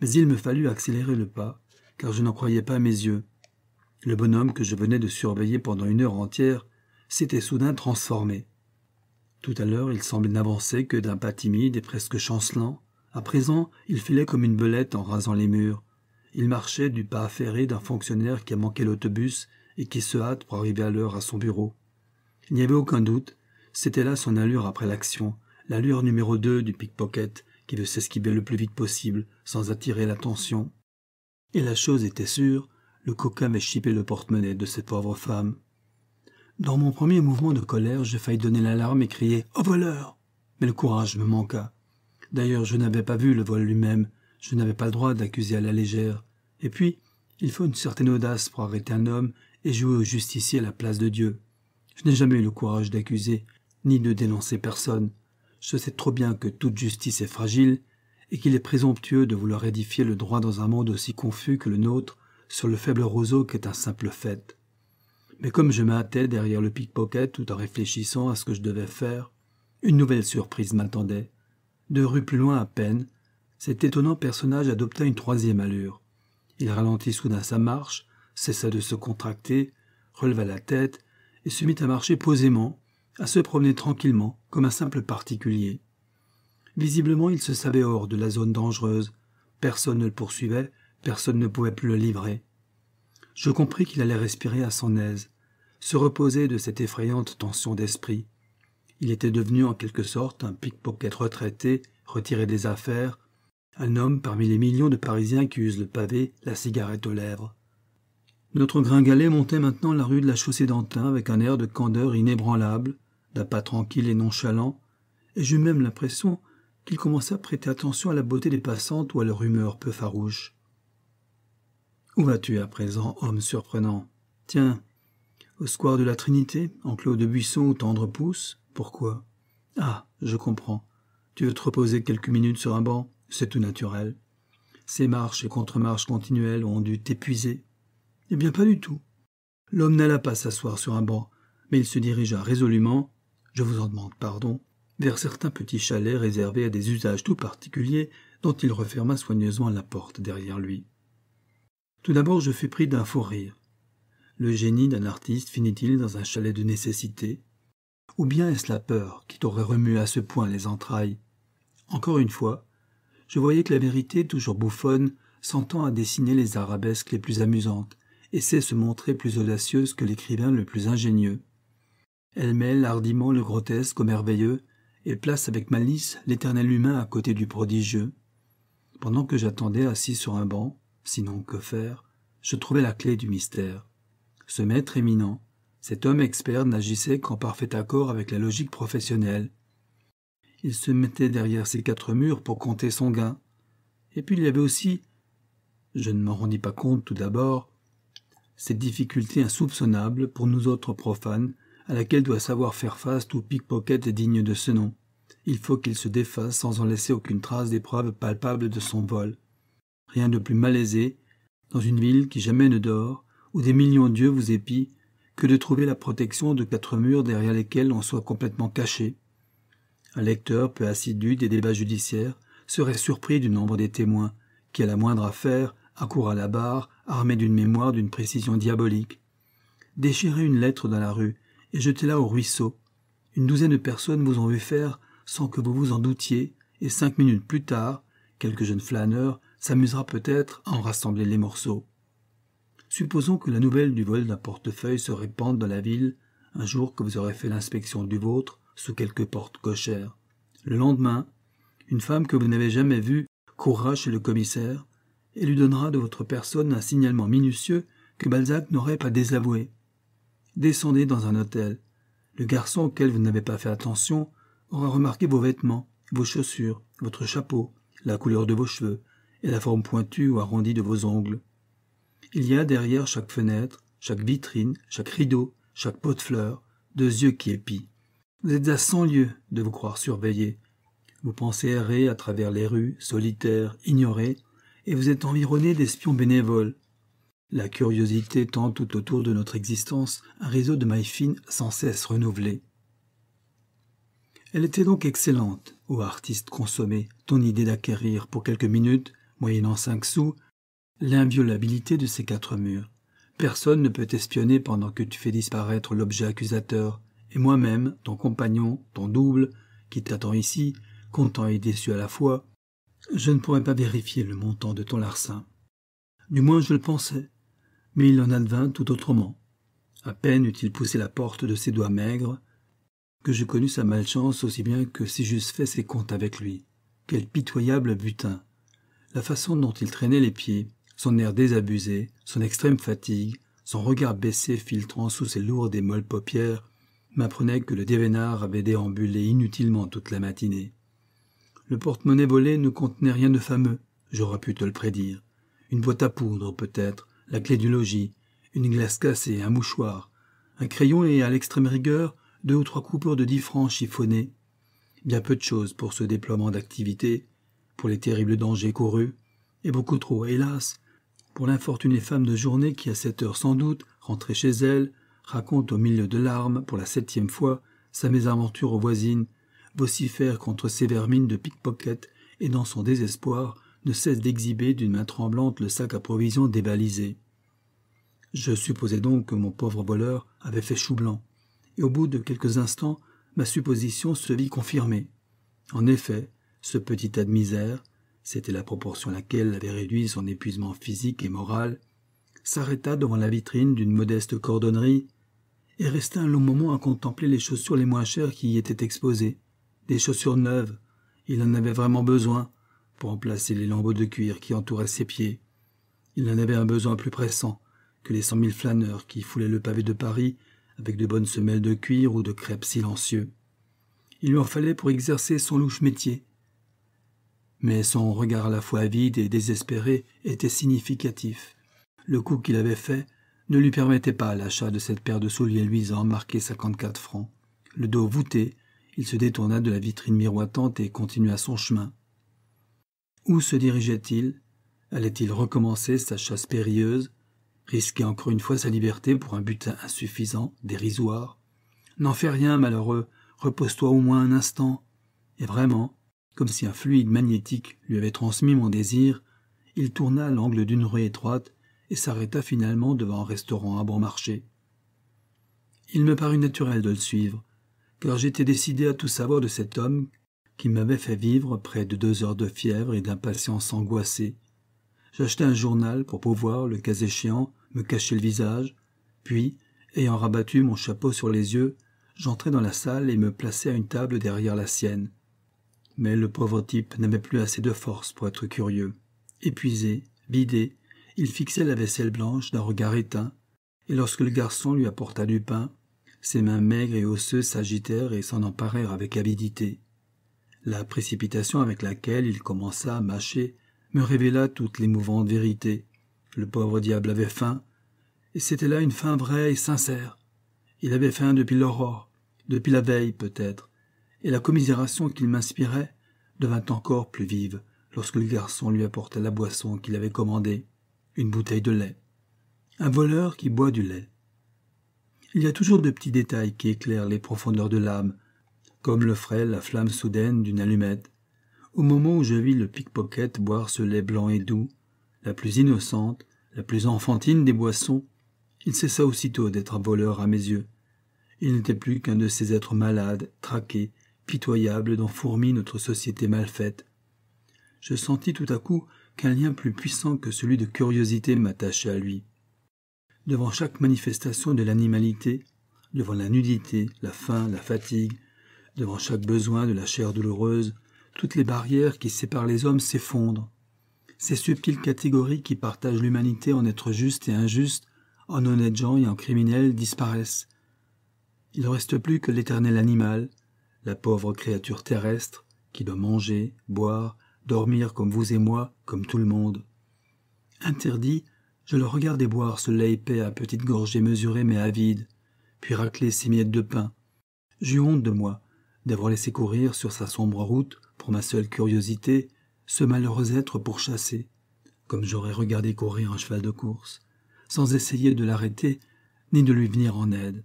Mais il me fallut accélérer le pas, car je n'en croyais pas à mes yeux. Le bonhomme que je venais de surveiller pendant une heure entière s'était soudain transformé. Tout à l'heure, il semblait n'avancer que d'un pas timide et presque chancelant. À présent, il filait comme une belette en rasant les murs. Il marchait du pas affairé d'un fonctionnaire qui a manqué l'autobus et qui se hâte pour arriver à l'heure à son bureau. Il n'y avait aucun doute, c'était là son allure après l'action, l'allure numéro deux du pickpocket, qui veut s'esquiver le plus vite possible, sans attirer l'attention. Et la chose était sûre, le coquin chipé le porte-monnaie de cette pauvre femme. Dans mon premier mouvement de colère, je failli donner l'alarme et crier Au voleur Mais le courage me manqua. D'ailleurs, je n'avais pas vu le vol lui-même. Je n'avais pas le droit d'accuser à la légère. Et puis, il faut une certaine audace pour arrêter un homme et jouer au justicier à la place de Dieu. Je n'ai jamais eu le courage d'accuser, ni de dénoncer personne. Je sais trop bien que toute justice est fragile, et qu'il est présomptueux de vouloir édifier le droit dans un monde aussi confus que le nôtre sur le faible roseau qu'est un simple fait. Mais comme je m'hâtais derrière le pickpocket tout en réfléchissant à ce que je devais faire, une nouvelle surprise m'attendait. De rues plus loin à peine, cet étonnant personnage adopta une troisième allure. Il ralentit soudain sa marche, cessa de se contracter, releva la tête et se mit à marcher posément, à se promener tranquillement comme un simple particulier. Visiblement, il se savait hors de la zone dangereuse. Personne ne le poursuivait, personne ne pouvait plus le livrer je compris qu'il allait respirer à son aise, se reposer de cette effrayante tension d'esprit. Il était devenu en quelque sorte un pickpocket retraité, retiré des affaires, un homme parmi les millions de Parisiens qui usent le pavé, la cigarette aux lèvres. Notre gringalet montait maintenant la rue de la Chaussée d'Antin avec un air de candeur inébranlable, d'un pas tranquille et nonchalant, et j'eus même l'impression qu'il commençait à prêter attention à la beauté des passantes ou à leur humeur peu farouche. Où vas-tu à présent, homme surprenant Tiens, au square de la Trinité, enclos de buissons ou tendre pousse Pourquoi Ah, je comprends. Tu veux te reposer quelques minutes sur un banc C'est tout naturel. Ces marches et contre-marches continuelles ont dû t'épuiser. Eh bien, pas du tout. L'homme n'alla pas s'asseoir sur un banc, mais il se dirigea résolument, je vous en demande pardon, vers certains petits chalets réservés à des usages tout particuliers dont il referma soigneusement la porte derrière lui. Tout d'abord, je fus pris d'un faux rire. Le génie d'un artiste finit-il dans un chalet de nécessité Ou bien est-ce la peur qui t'aurait remué à ce point les entrailles Encore une fois, je voyais que la vérité, toujours bouffonne, s'entend à dessiner les arabesques les plus amusantes et sait se montrer plus audacieuse que l'écrivain le plus ingénieux. Elle mêle hardiment le grotesque au merveilleux et place avec malice l'éternel humain à côté du prodigieux. Pendant que j'attendais assis sur un banc, sinon que faire, je trouvais la clé du mystère. Ce maître éminent, cet homme expert n'agissait qu'en parfait accord avec la logique professionnelle. Il se mettait derrière ses quatre murs pour compter son gain. Et puis il y avait aussi, je ne m'en rendis pas compte tout d'abord, cette difficulté insoupçonnable pour nous autres profanes à laquelle doit savoir faire face tout pickpocket digne de ce nom. Il faut qu'il se défasse sans en laisser aucune trace des preuves palpables de son vol. Rien de plus malaisé, dans une ville qui jamais ne dort, où des millions d'yeux vous épient, que de trouver la protection de quatre murs derrière lesquels on soit complètement caché. Un lecteur peu assidu des débats judiciaires serait surpris du nombre des témoins, qui à la moindre affaire accourent à la barre, armés d'une mémoire d'une précision diabolique. Déchirez une lettre dans la rue et jetez-la au ruisseau. Une douzaine de personnes vous ont vu faire sans que vous vous en doutiez, et cinq minutes plus tard, quelques jeunes flâneurs s'amusera peut-être à en rassembler les morceaux. Supposons que la nouvelle du vol d'un portefeuille se répande dans la ville un jour que vous aurez fait l'inspection du vôtre sous quelque porte cochère. Le lendemain, une femme que vous n'avez jamais vue courra chez le commissaire et lui donnera de votre personne un signalement minutieux que Balzac n'aurait pas désavoué. Descendez dans un hôtel. Le garçon auquel vous n'avez pas fait attention aura remarqué vos vêtements, vos chaussures, votre chapeau, la couleur de vos cheveux, et la forme pointue ou arrondie de vos ongles. Il y a derrière chaque fenêtre, chaque vitrine, chaque rideau, chaque pot de fleurs, deux yeux qui épient. Vous êtes à cent lieues de vous croire surveillé. Vous pensez errer à travers les rues, solitaires, ignorées, et vous êtes environné d'espions bénévoles. La curiosité tend tout autour de notre existence un réseau de mailles fines sans cesse renouvelé. Elle était donc excellente, ô artiste consommé, ton idée d'acquérir pour quelques minutes moyennant cinq sous, l'inviolabilité de ces quatre murs. Personne ne peut t'espionner pendant que tu fais disparaître l'objet accusateur, et moi-même, ton compagnon, ton double, qui t'attend ici, content et déçu à la fois, je ne pourrais pas vérifier le montant de ton larcin. Du moins je le pensais, mais il en advint tout autrement. À peine eut-il poussé la porte de ses doigts maigres, que je connus sa malchance aussi bien que si j'eusse fait ses comptes avec lui. Quel pitoyable butin la façon dont il traînait les pieds, son air désabusé, son extrême fatigue, son regard baissé filtrant sous ses lourdes et molles paupières, m'apprenait que le dévénard avait déambulé inutilement toute la matinée. Le porte-monnaie volé ne contenait rien de fameux, j'aurais pu te le prédire. Une boîte à poudre, peut-être, la clé du logis, une glace cassée, un mouchoir, un crayon et, à l'extrême rigueur, deux ou trois coupures de dix francs chiffonnés. Bien peu de choses pour ce déploiement d'activité pour les terribles dangers courus, et beaucoup trop, hélas, pour l'infortunée femme de journée qui, à cette heure sans doute, rentrée chez elle, raconte au milieu de larmes, pour la septième fois, sa mésaventure aux voisines, vocifère contre ses vermines de pickpocket, et dans son désespoir, ne cesse d'exhiber d'une main tremblante le sac à provisions débalisé. Je supposais donc que mon pauvre voleur avait fait chou blanc, et au bout de quelques instants, ma supposition se vit confirmée. En effet, ce petit tas de misère, c'était la proportion à laquelle avait réduit son épuisement physique et moral, s'arrêta devant la vitrine d'une modeste cordonnerie et resta un long moment à contempler les chaussures les moins chères qui y étaient exposées. Des chaussures neuves, il en avait vraiment besoin pour remplacer les lambeaux de cuir qui entouraient ses pieds. Il en avait un besoin plus pressant que les cent mille flâneurs qui foulaient le pavé de Paris avec de bonnes semelles de cuir ou de crêpes silencieux. Il lui en fallait pour exercer son louche métier, mais son regard à la fois avide et désespéré était significatif. Le coup qu'il avait fait ne lui permettait pas l'achat de cette paire de souliers luisants marqués 54 francs. Le dos voûté, il se détourna de la vitrine miroitante et continua son chemin. Où se dirigeait-il Allait-il recommencer sa chasse périlleuse Risquer encore une fois sa liberté pour un butin insuffisant, dérisoire N'en fais rien, malheureux, repose-toi au moins un instant. Et vraiment, comme si un fluide magnétique lui avait transmis mon désir, il tourna l'angle d'une rue étroite et s'arrêta finalement devant un restaurant à bon marché. Il me parut naturel de le suivre, car j'étais décidé à tout savoir de cet homme qui m'avait fait vivre près de deux heures de fièvre et d'impatience angoissée. J'achetai un journal pour pouvoir, le cas échéant, me cacher le visage, puis, ayant rabattu mon chapeau sur les yeux, j'entrai dans la salle et me plaçai à une table derrière la sienne mais le pauvre type n'avait plus assez de force pour être curieux. Épuisé, vidé, il fixait la vaisselle blanche d'un regard éteint, et lorsque le garçon lui apporta du pain, ses mains maigres et osseuses s'agitèrent et s'en emparèrent avec avidité. La précipitation avec laquelle il commença à mâcher me révéla toute l'émouvante vérité. Le pauvre diable avait faim, et c'était là une faim vraie et sincère. Il avait faim depuis l'aurore, depuis la veille peut-être, et la commisération qu'il m'inspirait devint encore plus vive lorsque le garçon lui apporta la boisson qu'il avait commandée, une bouteille de lait. Un voleur qui boit du lait. Il y a toujours de petits détails qui éclairent les profondeurs de l'âme, comme le ferait la flamme soudaine d'une allumette. Au moment où je vis le pickpocket boire ce lait blanc et doux, la plus innocente, la plus enfantine des boissons, il cessa aussitôt d'être un voleur à mes yeux. Il n'était plus qu'un de ces êtres malades, traqués, pitoyable dont fourmille notre société mal faite. Je sentis tout à coup qu'un lien plus puissant que celui de curiosité m'attachait à lui. Devant chaque manifestation de l'animalité, devant la nudité, la faim, la fatigue, devant chaque besoin de la chair douloureuse, toutes les barrières qui séparent les hommes s'effondrent. Ces subtiles catégories qui partagent l'humanité en êtres justes et injustes, en honnêtes gens et en criminels disparaissent. Il ne reste plus que l'éternel animal, la pauvre créature terrestre qui doit manger, boire, dormir comme vous et moi, comme tout le monde. Interdit, je le regardais boire ce lait épais à petites gorgée mesurée mais avide, puis racler ses miettes de pain. J'eus honte de moi, d'avoir laissé courir sur sa sombre route, pour ma seule curiosité, ce malheureux être pourchassé, comme j'aurais regardé courir un cheval de course, sans essayer de l'arrêter, ni de lui venir en aide.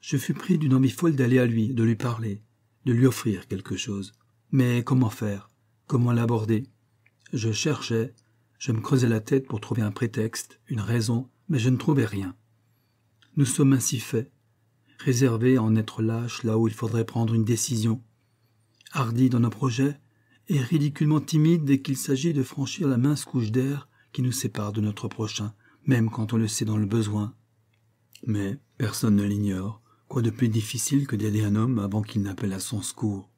Je fus pris d'une envie folle d'aller à lui, de lui parler de lui offrir quelque chose. Mais comment faire Comment l'aborder Je cherchais, je me creusais la tête pour trouver un prétexte, une raison, mais je ne trouvais rien. Nous sommes ainsi faits, réservés à en être lâches là où il faudrait prendre une décision, hardis dans nos projets et ridiculement timides dès qu'il s'agit de franchir la mince couche d'air qui nous sépare de notre prochain, même quand on le sait dans le besoin. Mais personne ne l'ignore, Quoi de plus difficile que d'aider un homme avant qu'il n'appelle à son secours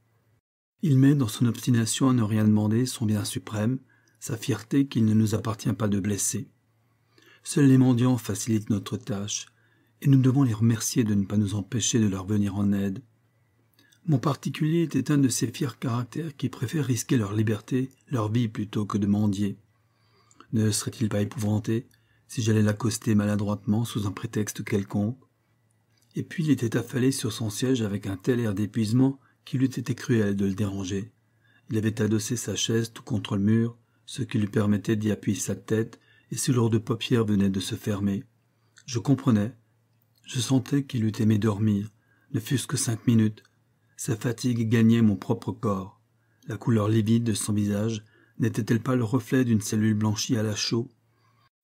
Il met dans son obstination à ne rien demander son bien suprême, sa fierté qu'il ne nous appartient pas de blesser. Seuls les mendiants facilitent notre tâche, et nous devons les remercier de ne pas nous empêcher de leur venir en aide. Mon particulier était un de ces fiers caractères qui préfèrent risquer leur liberté, leur vie plutôt que de mendier. Ne serait-il pas épouvanté si j'allais l'accoster maladroitement sous un prétexte quelconque et puis il était affalé sur son siège avec un tel air d'épuisement qu'il eût été cruel de le déranger. Il avait adossé sa chaise tout contre le mur, ce qui lui permettait d'y appuyer sa tête, et ses lourdes paupières venaient de se fermer. Je comprenais. Je sentais qu'il eût aimé dormir, ne fût-ce que cinq minutes. Sa fatigue gagnait mon propre corps. La couleur livide de son visage n'était-elle pas le reflet d'une cellule blanchie à la chaux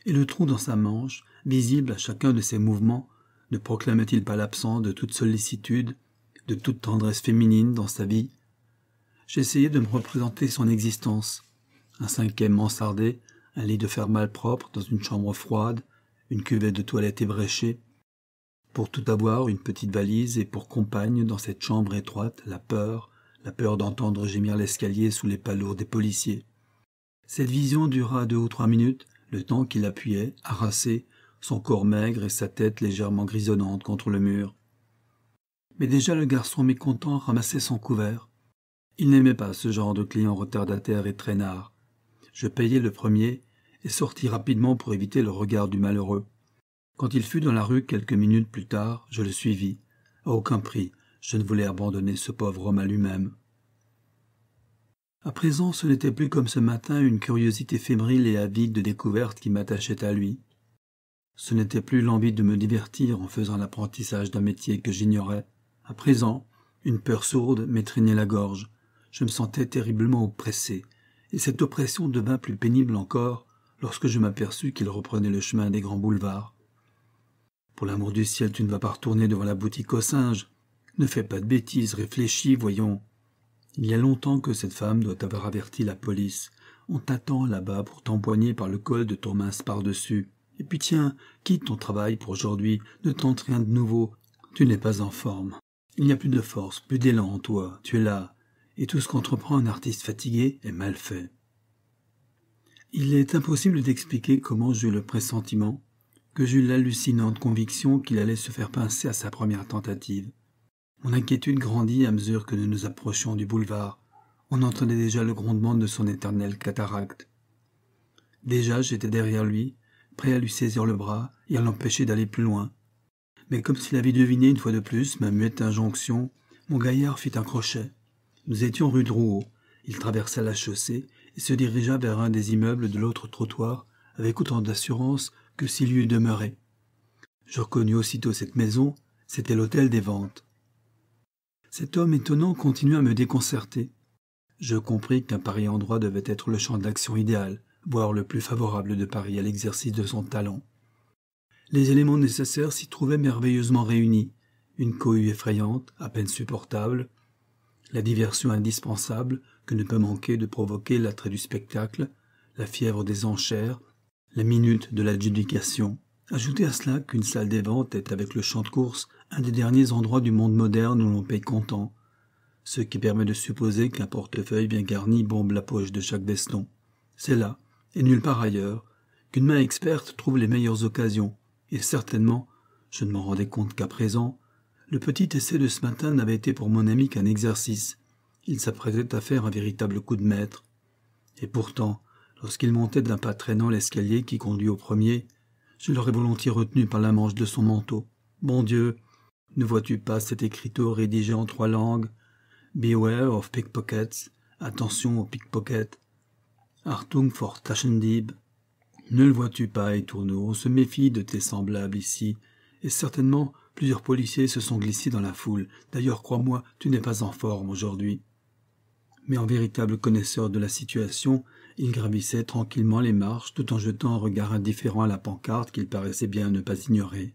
Et le trou dans sa manche, visible à chacun de ses mouvements, ne proclamait-il pas l'absent de toute sollicitude, de toute tendresse féminine dans sa vie J'essayais de me représenter son existence. Un cinquième mansardé, un lit de fer mal propre dans une chambre froide, une cuvette de toilette ébréchée. Pour tout avoir, une petite valise et pour compagne dans cette chambre étroite, la peur, la peur d'entendre gémir l'escalier sous les pas lourds des policiers. Cette vision dura deux ou trois minutes, le temps qu'il appuyait, harassé, son corps maigre et sa tête légèrement grisonnante contre le mur. Mais déjà le garçon mécontent ramassait son couvert. Il n'aimait pas ce genre de client retardataire et traînard. Je payai le premier et sortis rapidement pour éviter le regard du malheureux. Quand il fut dans la rue quelques minutes plus tard, je le suivis. À aucun prix, je ne voulais abandonner ce pauvre homme à lui-même. À présent, ce n'était plus comme ce matin une curiosité fébrile et avide de découverte qui m'attachait à lui. Ce n'était plus l'envie de me divertir en faisant l'apprentissage d'un métier que j'ignorais. À présent, une peur sourde m'étreignait la gorge. Je me sentais terriblement oppressé, et cette oppression devint plus pénible encore lorsque je m'aperçus qu'il reprenait le chemin des grands boulevards. Pour l'amour du ciel, tu ne vas pas retourner devant la boutique aux singes. Ne fais pas de bêtises, réfléchis, voyons. Il y a longtemps que cette femme doit avoir averti la police. On t'attend là-bas pour t'empoigner par le col de ton mince par-dessus. Et puis tiens, quitte ton travail pour aujourd'hui, ne tente rien de nouveau, tu n'es pas en forme. Il n'y a plus de force, plus d'élan en toi, tu es là, et tout ce qu'entreprend un artiste fatigué est mal fait. Il est impossible d'expliquer comment j'eus le pressentiment, que j'eus l'hallucinante conviction qu'il allait se faire pincer à sa première tentative. Mon inquiétude grandit à mesure que nous nous approchions du boulevard. On entendait déjà le grondement de son éternelle cataracte. Déjà j'étais derrière lui, prêt à lui saisir le bras et à l'empêcher d'aller plus loin. Mais comme s'il avait deviné une fois de plus ma muette injonction, mon gaillard fit un crochet. Nous étions rue Drouot. Il traversa la chaussée et se dirigea vers un des immeubles de l'autre trottoir avec autant d'assurance que s'il y eût demeuré. Je reconnus aussitôt cette maison, c'était l'hôtel des ventes. Cet homme étonnant continua à me déconcerter. Je compris qu'un pareil endroit devait être le champ d'action idéal, voire le plus favorable de Paris à l'exercice de son talent. Les éléments nécessaires s'y trouvaient merveilleusement réunis, une cohue effrayante, à peine supportable, la diversion indispensable que ne peut manquer de provoquer l'attrait du spectacle, la fièvre des enchères, la minute de l'adjudication. Ajoutez à cela qu'une salle des ventes est, avec le champ de course, un des derniers endroits du monde moderne où l'on paye content, ce qui permet de supposer qu'un portefeuille bien garni bombe la poche de chaque veston. C'est là, et nulle part ailleurs, qu'une main experte trouve les meilleures occasions, et certainement, je ne m'en rendais compte qu'à présent, le petit essai de ce matin n'avait été pour mon ami qu'un exercice. Il s'apprêtait à faire un véritable coup de maître. Et pourtant, lorsqu'il montait d'un pas traînant l'escalier qui conduit au premier, je l'aurais volontiers retenu par la manche de son manteau. Bon Dieu, ne vois-tu pas cet écriteau rédigé en trois langues Beware of pickpockets, attention aux pickpockets. Artung Ne le vois-tu pas, Etourneau On se méfie de tes semblables ici. Et certainement, plusieurs policiers se sont glissés dans la foule. D'ailleurs, crois-moi, tu n'es pas en forme aujourd'hui. Mais en véritable connaisseur de la situation, il gravissait tranquillement les marches tout en jetant un regard indifférent à la pancarte qu'il paraissait bien ne pas ignorer.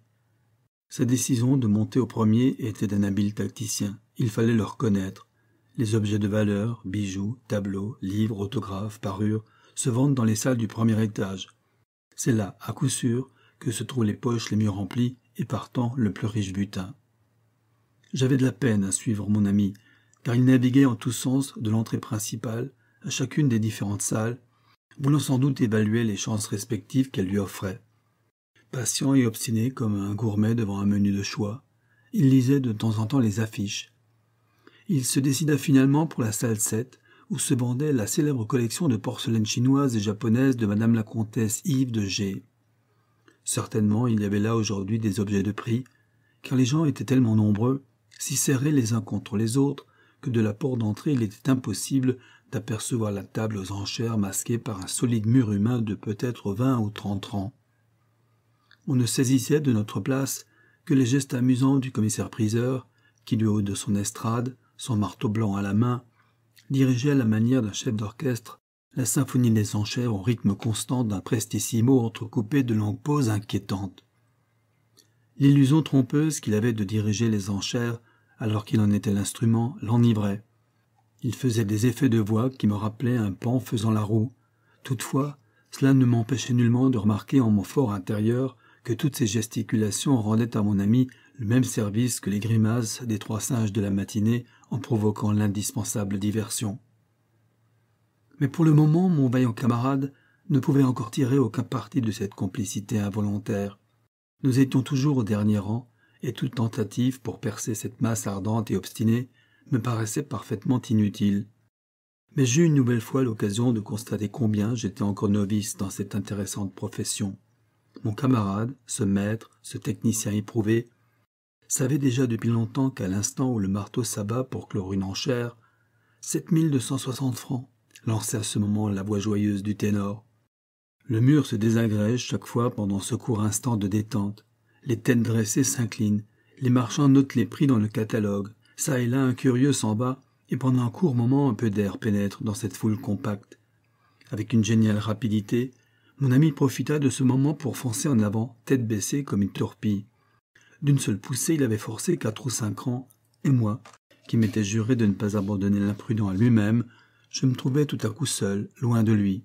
Sa décision de monter au premier était d'un habile tacticien. Il fallait le reconnaître. Les objets de valeur, bijoux, tableaux, livres, autographes, parures, se vendent dans les salles du premier étage. C'est là, à coup sûr, que se trouvent les poches les mieux remplies et partant le plus riche butin. J'avais de la peine à suivre mon ami, car il naviguait en tous sens de l'entrée principale à chacune des différentes salles, voulant sans doute évaluer les chances respectives qu'elle lui offrait. Patient et obstiné comme un gourmet devant un menu de choix, il lisait de temps en temps les affiches, il se décida finalement pour la salle 7, où se vendait la célèbre collection de porcelaines chinoises et japonaises de Madame la comtesse Yves de G. Certainement, il y avait là aujourd'hui des objets de prix, car les gens étaient tellement nombreux, si serrés les uns contre les autres, que de la porte d'entrée il était impossible d'apercevoir la table aux enchères masquée par un solide mur humain de peut-être vingt ou trente ans. On ne saisissait de notre place que les gestes amusants du commissaire-priseur, qui du haut de son estrade son marteau blanc à la main, dirigeait à la manière d'un chef d'orchestre la symphonie des enchères au rythme constant d'un prestissimo entrecoupé de longues pauses inquiétantes. L'illusion trompeuse qu'il avait de diriger les enchères alors qu'il en était l'instrument l'enivrait. Il faisait des effets de voix qui me rappelaient un pan faisant la roue. Toutefois, cela ne m'empêchait nullement de remarquer en mon fort intérieur que toutes ces gesticulations rendaient à mon ami le même service que les grimaces des trois singes de la matinée en provoquant l'indispensable diversion. Mais pour le moment, mon vaillant camarade ne pouvait encore tirer aucun parti de cette complicité involontaire. Nous étions toujours au dernier rang, et toute tentative pour percer cette masse ardente et obstinée me paraissait parfaitement inutile. Mais j'eus une nouvelle fois l'occasion de constater combien j'étais encore novice dans cette intéressante profession. Mon camarade, ce maître, ce technicien éprouvé, savait déjà depuis longtemps qu'à l'instant où le marteau s'abat pour clore une enchère, sept mille deux cent soixante francs, lançait à ce moment la voix joyeuse du ténor. Le mur se désagrège chaque fois pendant ce court instant de détente. Les têtes dressées s'inclinent, les marchands notent les prix dans le catalogue, ça et là un curieux s'en bat, et pendant un court moment un peu d'air pénètre dans cette foule compacte. Avec une géniale rapidité, mon ami profita de ce moment pour foncer en avant, tête baissée comme une torpille. D'une seule poussée, il avait forcé quatre ou cinq rangs, et moi, qui m'étais juré de ne pas abandonner l'imprudent à lui-même, je me trouvais tout à coup seul, loin de lui.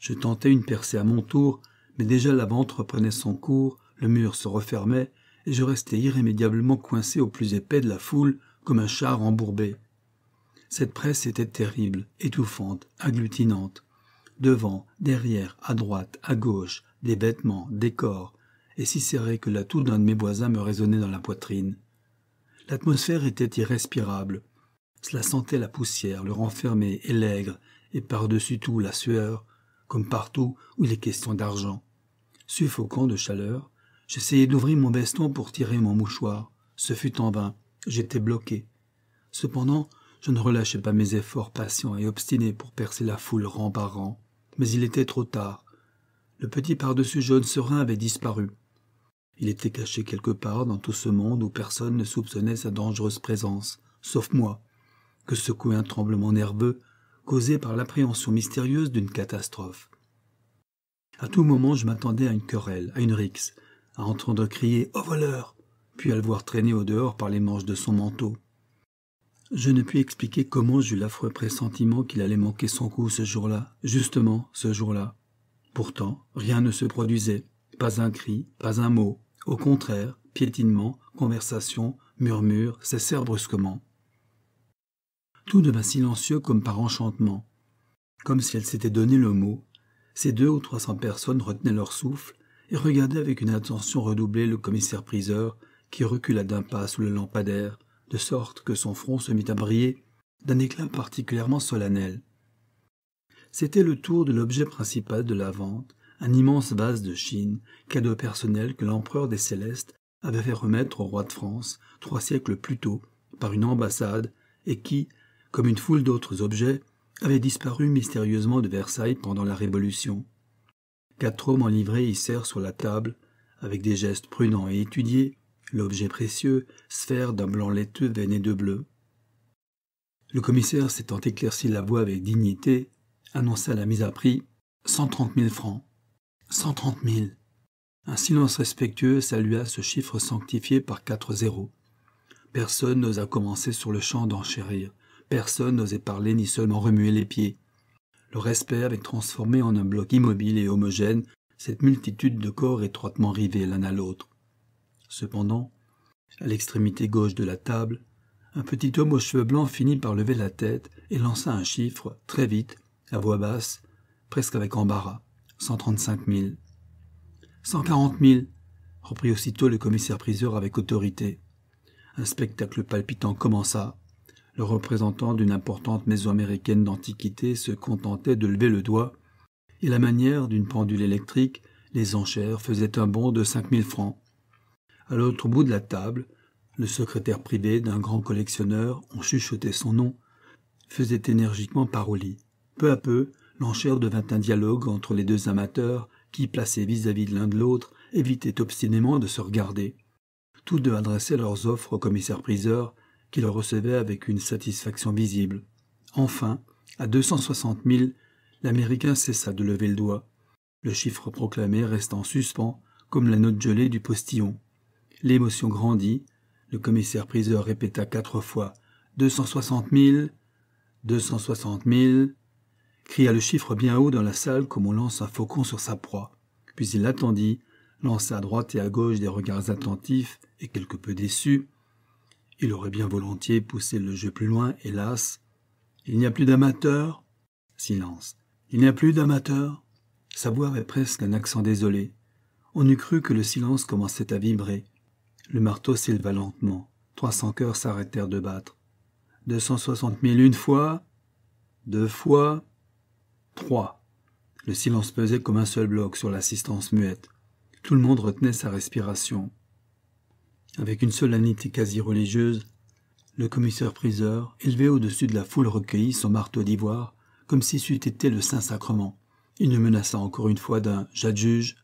Je tentais une percée à mon tour, mais déjà la vente reprenait son cours, le mur se refermait, et je restais irrémédiablement coincé au plus épais de la foule, comme un char embourbé. Cette presse était terrible, étouffante, agglutinante. Devant, derrière, à droite, à gauche, des vêtements, des corps, et si serré que la toux d'un de mes voisins me résonnait dans la poitrine. L'atmosphère était irrespirable. Cela sentait la poussière, le renfermé et l'aigre, et par-dessus tout la sueur, comme partout où il est question d'argent. Suffoquant de chaleur, j'essayai d'ouvrir mon veston pour tirer mon mouchoir. Ce fut en vain. J'étais bloqué. Cependant, je ne relâchais pas mes efforts patients et obstinés pour percer la foule rang par rang. Mais il était trop tard. Le petit pardessus jaune serein avait disparu. Il était caché quelque part dans tout ce monde où personne ne soupçonnait sa dangereuse présence, sauf moi, que secouait un tremblement nerveux causé par l'appréhension mystérieuse d'une catastrophe. À tout moment, je m'attendais à une querelle, à une rixe, à entendre crier Au oh, voleur puis à le voir traîner au dehors par les manches de son manteau. Je ne puis expliquer comment j'eus l'affreux pressentiment qu'il allait manquer son coup ce jour-là, justement ce jour-là. Pourtant, rien ne se produisait, pas un cri, pas un mot, au contraire, piétinement, conversation, murmure, cessèrent brusquement. Tout devint silencieux comme par enchantement. Comme si elle s'était donné le mot, ces deux ou trois cents personnes retenaient leur souffle et regardaient avec une attention redoublée le commissaire-priseur qui recula d'un pas sous le lampadaire, de sorte que son front se mit à briller d'un éclat particulièrement solennel. C'était le tour de l'objet principal de la vente un immense vase de Chine, cadeau personnel que l'empereur des Célestes avait fait remettre au roi de France trois siècles plus tôt par une ambassade et qui, comme une foule d'autres objets, avait disparu mystérieusement de Versailles pendant la Révolution. Quatre hommes en y serrent sur la table, avec des gestes prudents et étudiés, l'objet précieux, sphère d'un blanc laiteux veiné de bleu. Le commissaire s'étant éclairci la voix avec dignité, annonça la mise à prix cent trente mille francs trente mille. Un silence respectueux salua ce chiffre sanctifié par quatre zéros. Personne n'osa commencer sur le champ d'enchérir. Personne n'osait parler ni seulement remuer les pieds. Le respect avait transformé en un bloc immobile et homogène cette multitude de corps étroitement rivés l'un à l'autre. Cependant, à l'extrémité gauche de la table, un petit homme aux cheveux blancs finit par lever la tête et lança un chiffre, très vite, à voix basse, presque avec embarras. Cent trente mille. quarante mille, reprit aussitôt le commissaire-priseur avec autorité. Un spectacle palpitant commença. Le représentant d'une importante maison américaine d'antiquité se contentait de lever le doigt, et la manière d'une pendule électrique, les enchères faisaient un bond de cinq mille francs. À l'autre bout de la table, le secrétaire privé d'un grand collectionneur, on chuchotait son nom, faisait énergiquement paroli. Peu à peu, L'enchère devint un dialogue entre les deux amateurs qui, placés vis-à-vis de l'un de l'autre, évitaient obstinément de se regarder. Tous deux adressaient leurs offres au commissaire-priseur, qui le recevait avec une satisfaction visible. Enfin, à soixante 000, l'Américain cessa de lever le doigt. Le chiffre proclamé restant en suspens, comme la note gelée du postillon. L'émotion grandit. Le commissaire-priseur répéta quatre fois 260 000, 260 000, cria le chiffre bien haut dans la salle comme on lance un faucon sur sa proie. Puis il attendit, lança à droite et à gauche des regards attentifs et quelque peu déçus. Il aurait bien volontiers poussé le jeu plus loin, hélas. Il n'y a plus d'amateurs Silence. Il n'y a plus d'amateurs Sa voix avait presque un accent désolé. On eût cru que le silence commençait à vibrer. Le marteau s'éleva lentement. Trois cents cœurs s'arrêtèrent de battre. Deux cent soixante mille une fois, deux fois, Trois. Le silence pesait comme un seul bloc sur l'assistance muette. Tout le monde retenait sa respiration. Avec une solennité quasi religieuse, le commissaire-priseur, élevé au-dessus de la foule recueillie son marteau d'ivoire, comme si c'eût été le Saint-Sacrement. Il ne menaça encore une fois d'un « j'adjuge ».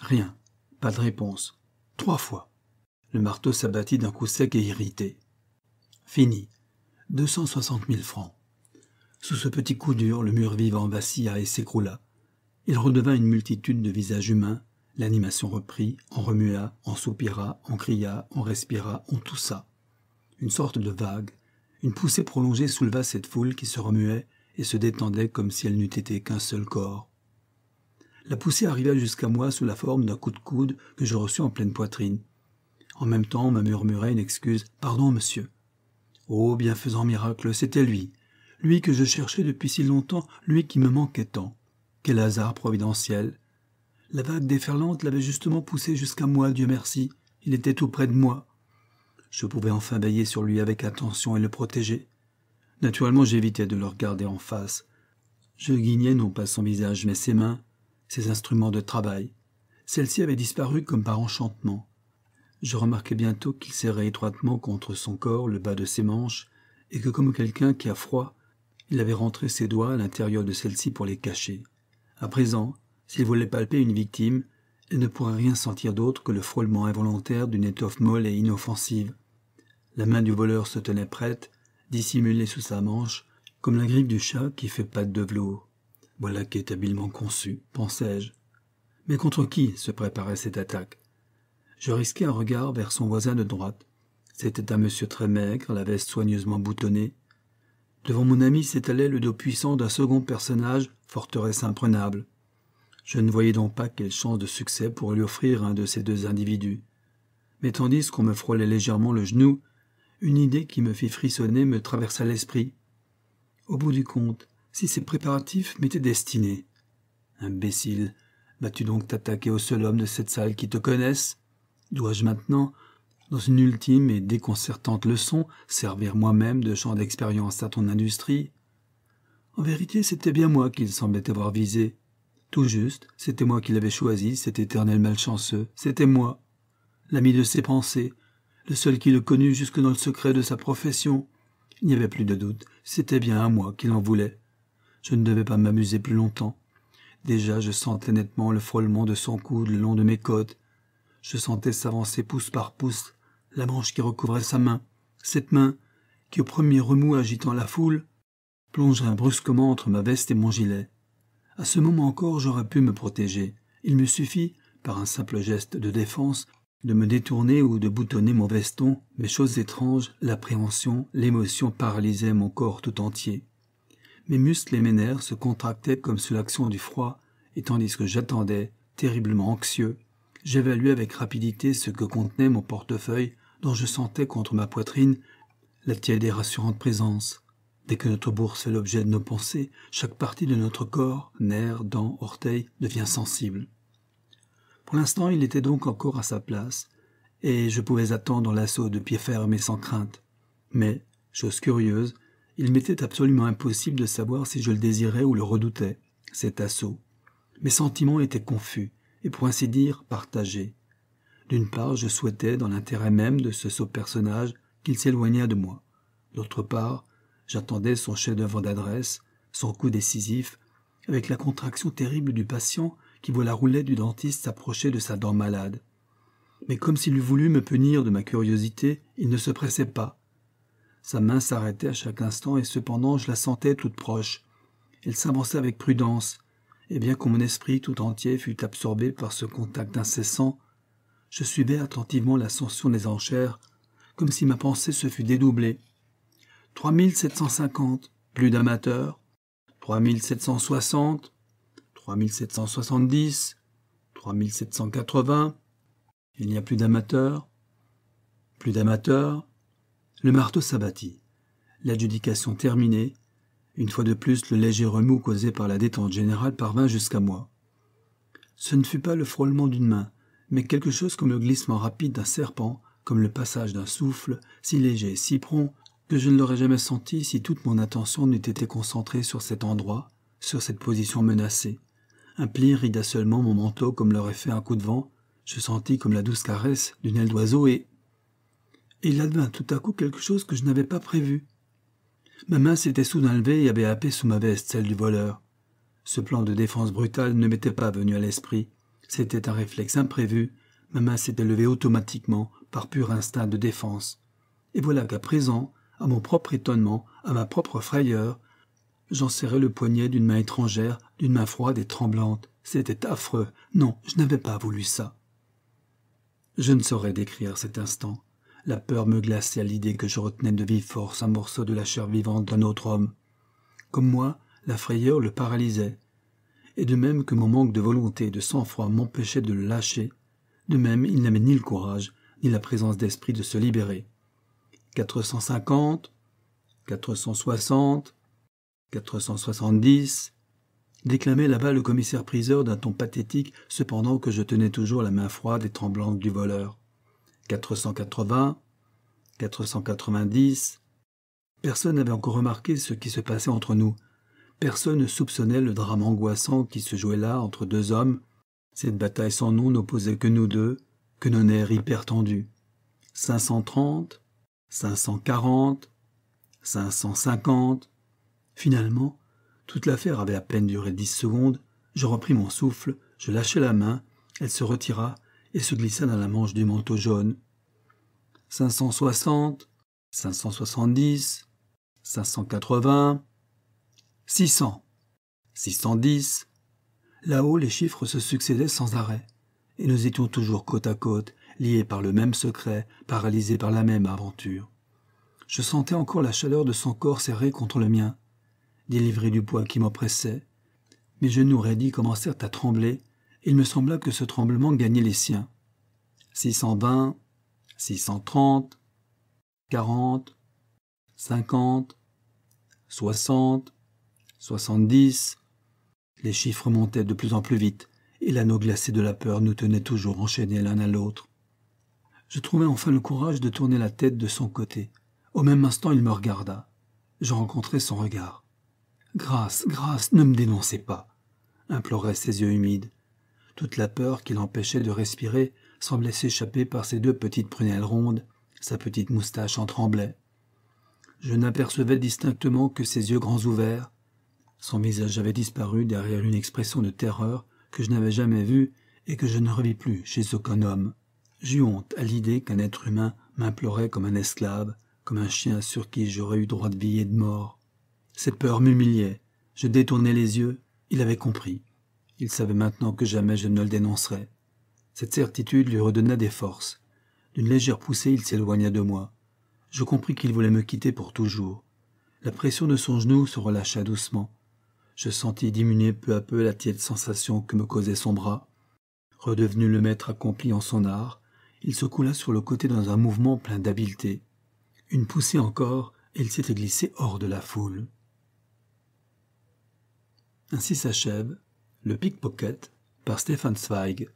Rien. Pas de réponse. Trois fois. Le marteau s'abattit d'un coup sec et irrité. Fini. 260 000 francs. Sous ce petit coup dur, le mur vivant vacilla et s'écroula. Il redevint une multitude de visages humains. L'animation reprit, on remua, on soupira, on cria, on respira, on toussa. Une sorte de vague, une poussée prolongée souleva cette foule qui se remuait et se détendait comme si elle n'eût été qu'un seul corps. La poussée arriva jusqu'à moi sous la forme d'un coup de coude que je reçus en pleine poitrine. En même temps, on me murmurait une excuse. Pardon, monsieur. oh, bienfaisant miracle, c'était lui lui que je cherchais depuis si longtemps, lui qui me manquait tant. Quel hasard providentiel. La vague déferlante l'avait justement poussé jusqu'à moi, Dieu merci. Il était tout près de moi. Je pouvais enfin veiller sur lui avec attention et le protéger. Naturellement, j'évitais de le regarder en face. Je guignais non pas son visage, mais ses mains, ses instruments de travail. Celle-ci avait disparu comme par enchantement. Je remarquai bientôt qu'il serrait étroitement contre son corps le bas de ses manches, et que comme quelqu'un qui a froid, il avait rentré ses doigts à l'intérieur de celle-ci pour les cacher. À présent, s'il voulait palper une victime, elle ne pourrait rien sentir d'autre que le frôlement involontaire d'une étoffe molle et inoffensive. La main du voleur se tenait prête, dissimulée sous sa manche, comme la griffe du chat qui fait patte de velours. Voilà qui est habilement conçu, pensai-je. Mais contre qui se préparait cette attaque Je risquai un regard vers son voisin de droite. C'était un monsieur très maigre, la veste soigneusement boutonnée, Devant mon ami s'étalait le dos puissant d'un second personnage, forteresse imprenable. Je ne voyais donc pas quelle chance de succès pour lui offrir un de ces deux individus. Mais tandis qu'on me frôlait légèrement le genou, une idée qui me fit frissonner me traversa l'esprit. Au bout du compte, si ces préparatifs m'étaient destinés. Imbécile, vas-tu donc t'attaquer au seul homme de cette salle qui te connaisse Dois-je maintenant dans une ultime et déconcertante leçon, servir moi-même de champ d'expérience à ton industrie. En vérité, c'était bien moi qu'il semblait avoir visé. Tout juste, c'était moi qui l'avais choisi, cet éternel malchanceux, c'était moi. L'ami de ses pensées, le seul qui le connut jusque dans le secret de sa profession. Il n'y avait plus de doute, c'était bien à moi qu'il en voulait. Je ne devais pas m'amuser plus longtemps. Déjà, je sentais nettement le frôlement de son coude le long de mes côtes. Je sentais s'avancer pouce par pouce la branche qui recouvrait sa main, cette main qui, au premier remous agitant la foule, plongeait brusquement entre ma veste et mon gilet. À ce moment encore, j'aurais pu me protéger. Il me suffit, par un simple geste de défense, de me détourner ou de boutonner mon veston, mais chose étrange, l'appréhension, l'émotion paralysaient mon corps tout entier. Mes muscles et mes nerfs se contractaient comme sous l'action du froid, et tandis que j'attendais, terriblement anxieux, j'évaluais avec rapidité ce que contenait mon portefeuille dont je sentais contre ma poitrine la tiède et rassurante présence. Dès que notre bourse fait l'objet de nos pensées, chaque partie de notre corps, nerfs, dents, orteils, devient sensible. Pour l'instant, il était donc encore à sa place, et je pouvais attendre l'assaut de pied ferme et sans crainte. Mais, chose curieuse, il m'était absolument impossible de savoir si je le désirais ou le redoutais, cet assaut. Mes sentiments étaient confus, et pour ainsi dire partagés. D'une part, je souhaitais, dans l'intérêt même de ce sot personnage, qu'il s'éloignât de moi. D'autre part, j'attendais son chef-d'œuvre d'adresse, son coup décisif, avec la contraction terrible du patient qui voit la roulette du dentiste s'approcher de sa dent malade. Mais comme s'il eût voulu me punir de ma curiosité, il ne se pressait pas. Sa main s'arrêtait à chaque instant et cependant je la sentais toute proche. Elle s'avançait avec prudence, et bien que mon esprit tout entier fût absorbé par ce contact incessant, je suivais attentivement l'ascension des enchères, comme si ma pensée se fût dédoublée. cinquante, plus d'amateurs. Trois Trois Trois sept sept cent soixante. soixante-dix. cent quatre-vingts. Il n'y a plus d'amateurs. Plus d'amateurs. Le marteau s'abattit. L'adjudication terminée, une fois de plus, le léger remous causé par la détente générale parvint jusqu'à moi. Ce ne fut pas le frôlement d'une main, mais quelque chose comme le glissement rapide d'un serpent, comme le passage d'un souffle, si léger et si prompt, que je ne l'aurais jamais senti si toute mon attention n'eût été concentrée sur cet endroit, sur cette position menacée. Un pli rida seulement mon manteau comme l'aurait fait un coup de vent, je sentis comme la douce caresse d'une aile d'oiseau et... et... il advint tout à coup quelque chose que je n'avais pas prévu. Ma main s'était soudain levée et avait happé sous ma veste celle du voleur. Ce plan de défense brutale ne m'était pas venu à l'esprit. C'était un réflexe imprévu, ma main s'était levée automatiquement par pur instinct de défense. Et voilà qu'à présent, à mon propre étonnement, à ma propre frayeur, j'en serrais le poignet d'une main étrangère, d'une main froide et tremblante. C'était affreux. Non, je n'avais pas voulu ça. Je ne saurais décrire cet instant. La peur me glaçait à l'idée que je retenais de vive force un morceau de la chair vivante d'un autre homme. Comme moi, la frayeur le paralysait et de même que mon manque de volonté et de sang-froid m'empêchait de le lâcher, de même il n'avait ni le courage, ni la présence d'esprit de se libérer. 450, 460, 470, déclamait là-bas le commissaire-priseur d'un ton pathétique, cependant que je tenais toujours la main froide et tremblante du voleur. 480, 490. Personne n'avait encore remarqué ce qui se passait entre nous, Personne ne soupçonnait le drame angoissant qui se jouait là entre deux hommes. Cette bataille sans nom n'opposait que nous deux, que nos nerfs hyper tendus. cinq cent cinquante. Finalement, toute l'affaire avait à peine duré dix secondes. Je repris mon souffle, je lâchai la main, elle se retira et se glissa dans la manche du manteau jaune. 560, 570, 580 six cent dix Là-haut, les chiffres se succédaient sans arrêt, et nous étions toujours côte à côte, liés par le même secret, paralysés par la même aventure. Je sentais encore la chaleur de son corps serré contre le mien, délivré du poids qui m'oppressait. Mes genoux raidis commencèrent à trembler, et il me sembla que ce tremblement gagnait les siens. six cent cent trente quarante cinquante soixante Soixante-dix, Les chiffres montaient de plus en plus vite, et l'anneau glacé de la peur nous tenait toujours enchaînés l'un à l'autre. Je trouvai enfin le courage de tourner la tête de son côté. Au même instant, il me regarda. Je rencontrai son regard. Grâce, grâce, ne me dénoncez pas, imploraient ses yeux humides. Toute la peur qui l'empêchait de respirer semblait s'échapper par ses deux petites prunelles rondes, sa petite moustache en tremblait. Je n'apercevais distinctement que ses yeux grands ouverts, son visage avait disparu derrière une expression de terreur que je n'avais jamais vue et que je ne revis plus chez aucun homme. J'eus honte à l'idée qu'un être humain m'implorait comme un esclave, comme un chien sur qui j'aurais eu droit de vie et de mort. Cette peur m'humiliait. Je détournai les yeux. Il avait compris. Il savait maintenant que jamais je ne le dénoncerais. Cette certitude lui redonna des forces. D'une légère poussée, il s'éloigna de moi. Je compris qu'il voulait me quitter pour toujours. La pression de son genou se relâcha doucement je sentis diminuer peu à peu la tiède sensation que me causait son bras. Redevenu le maître accompli en son art, il se coula sur le côté dans un mouvement plein d'habileté. Une poussée encore, et il s'était glissé hors de la foule. Ainsi s'achève Le Pickpocket par Stefan Zweig.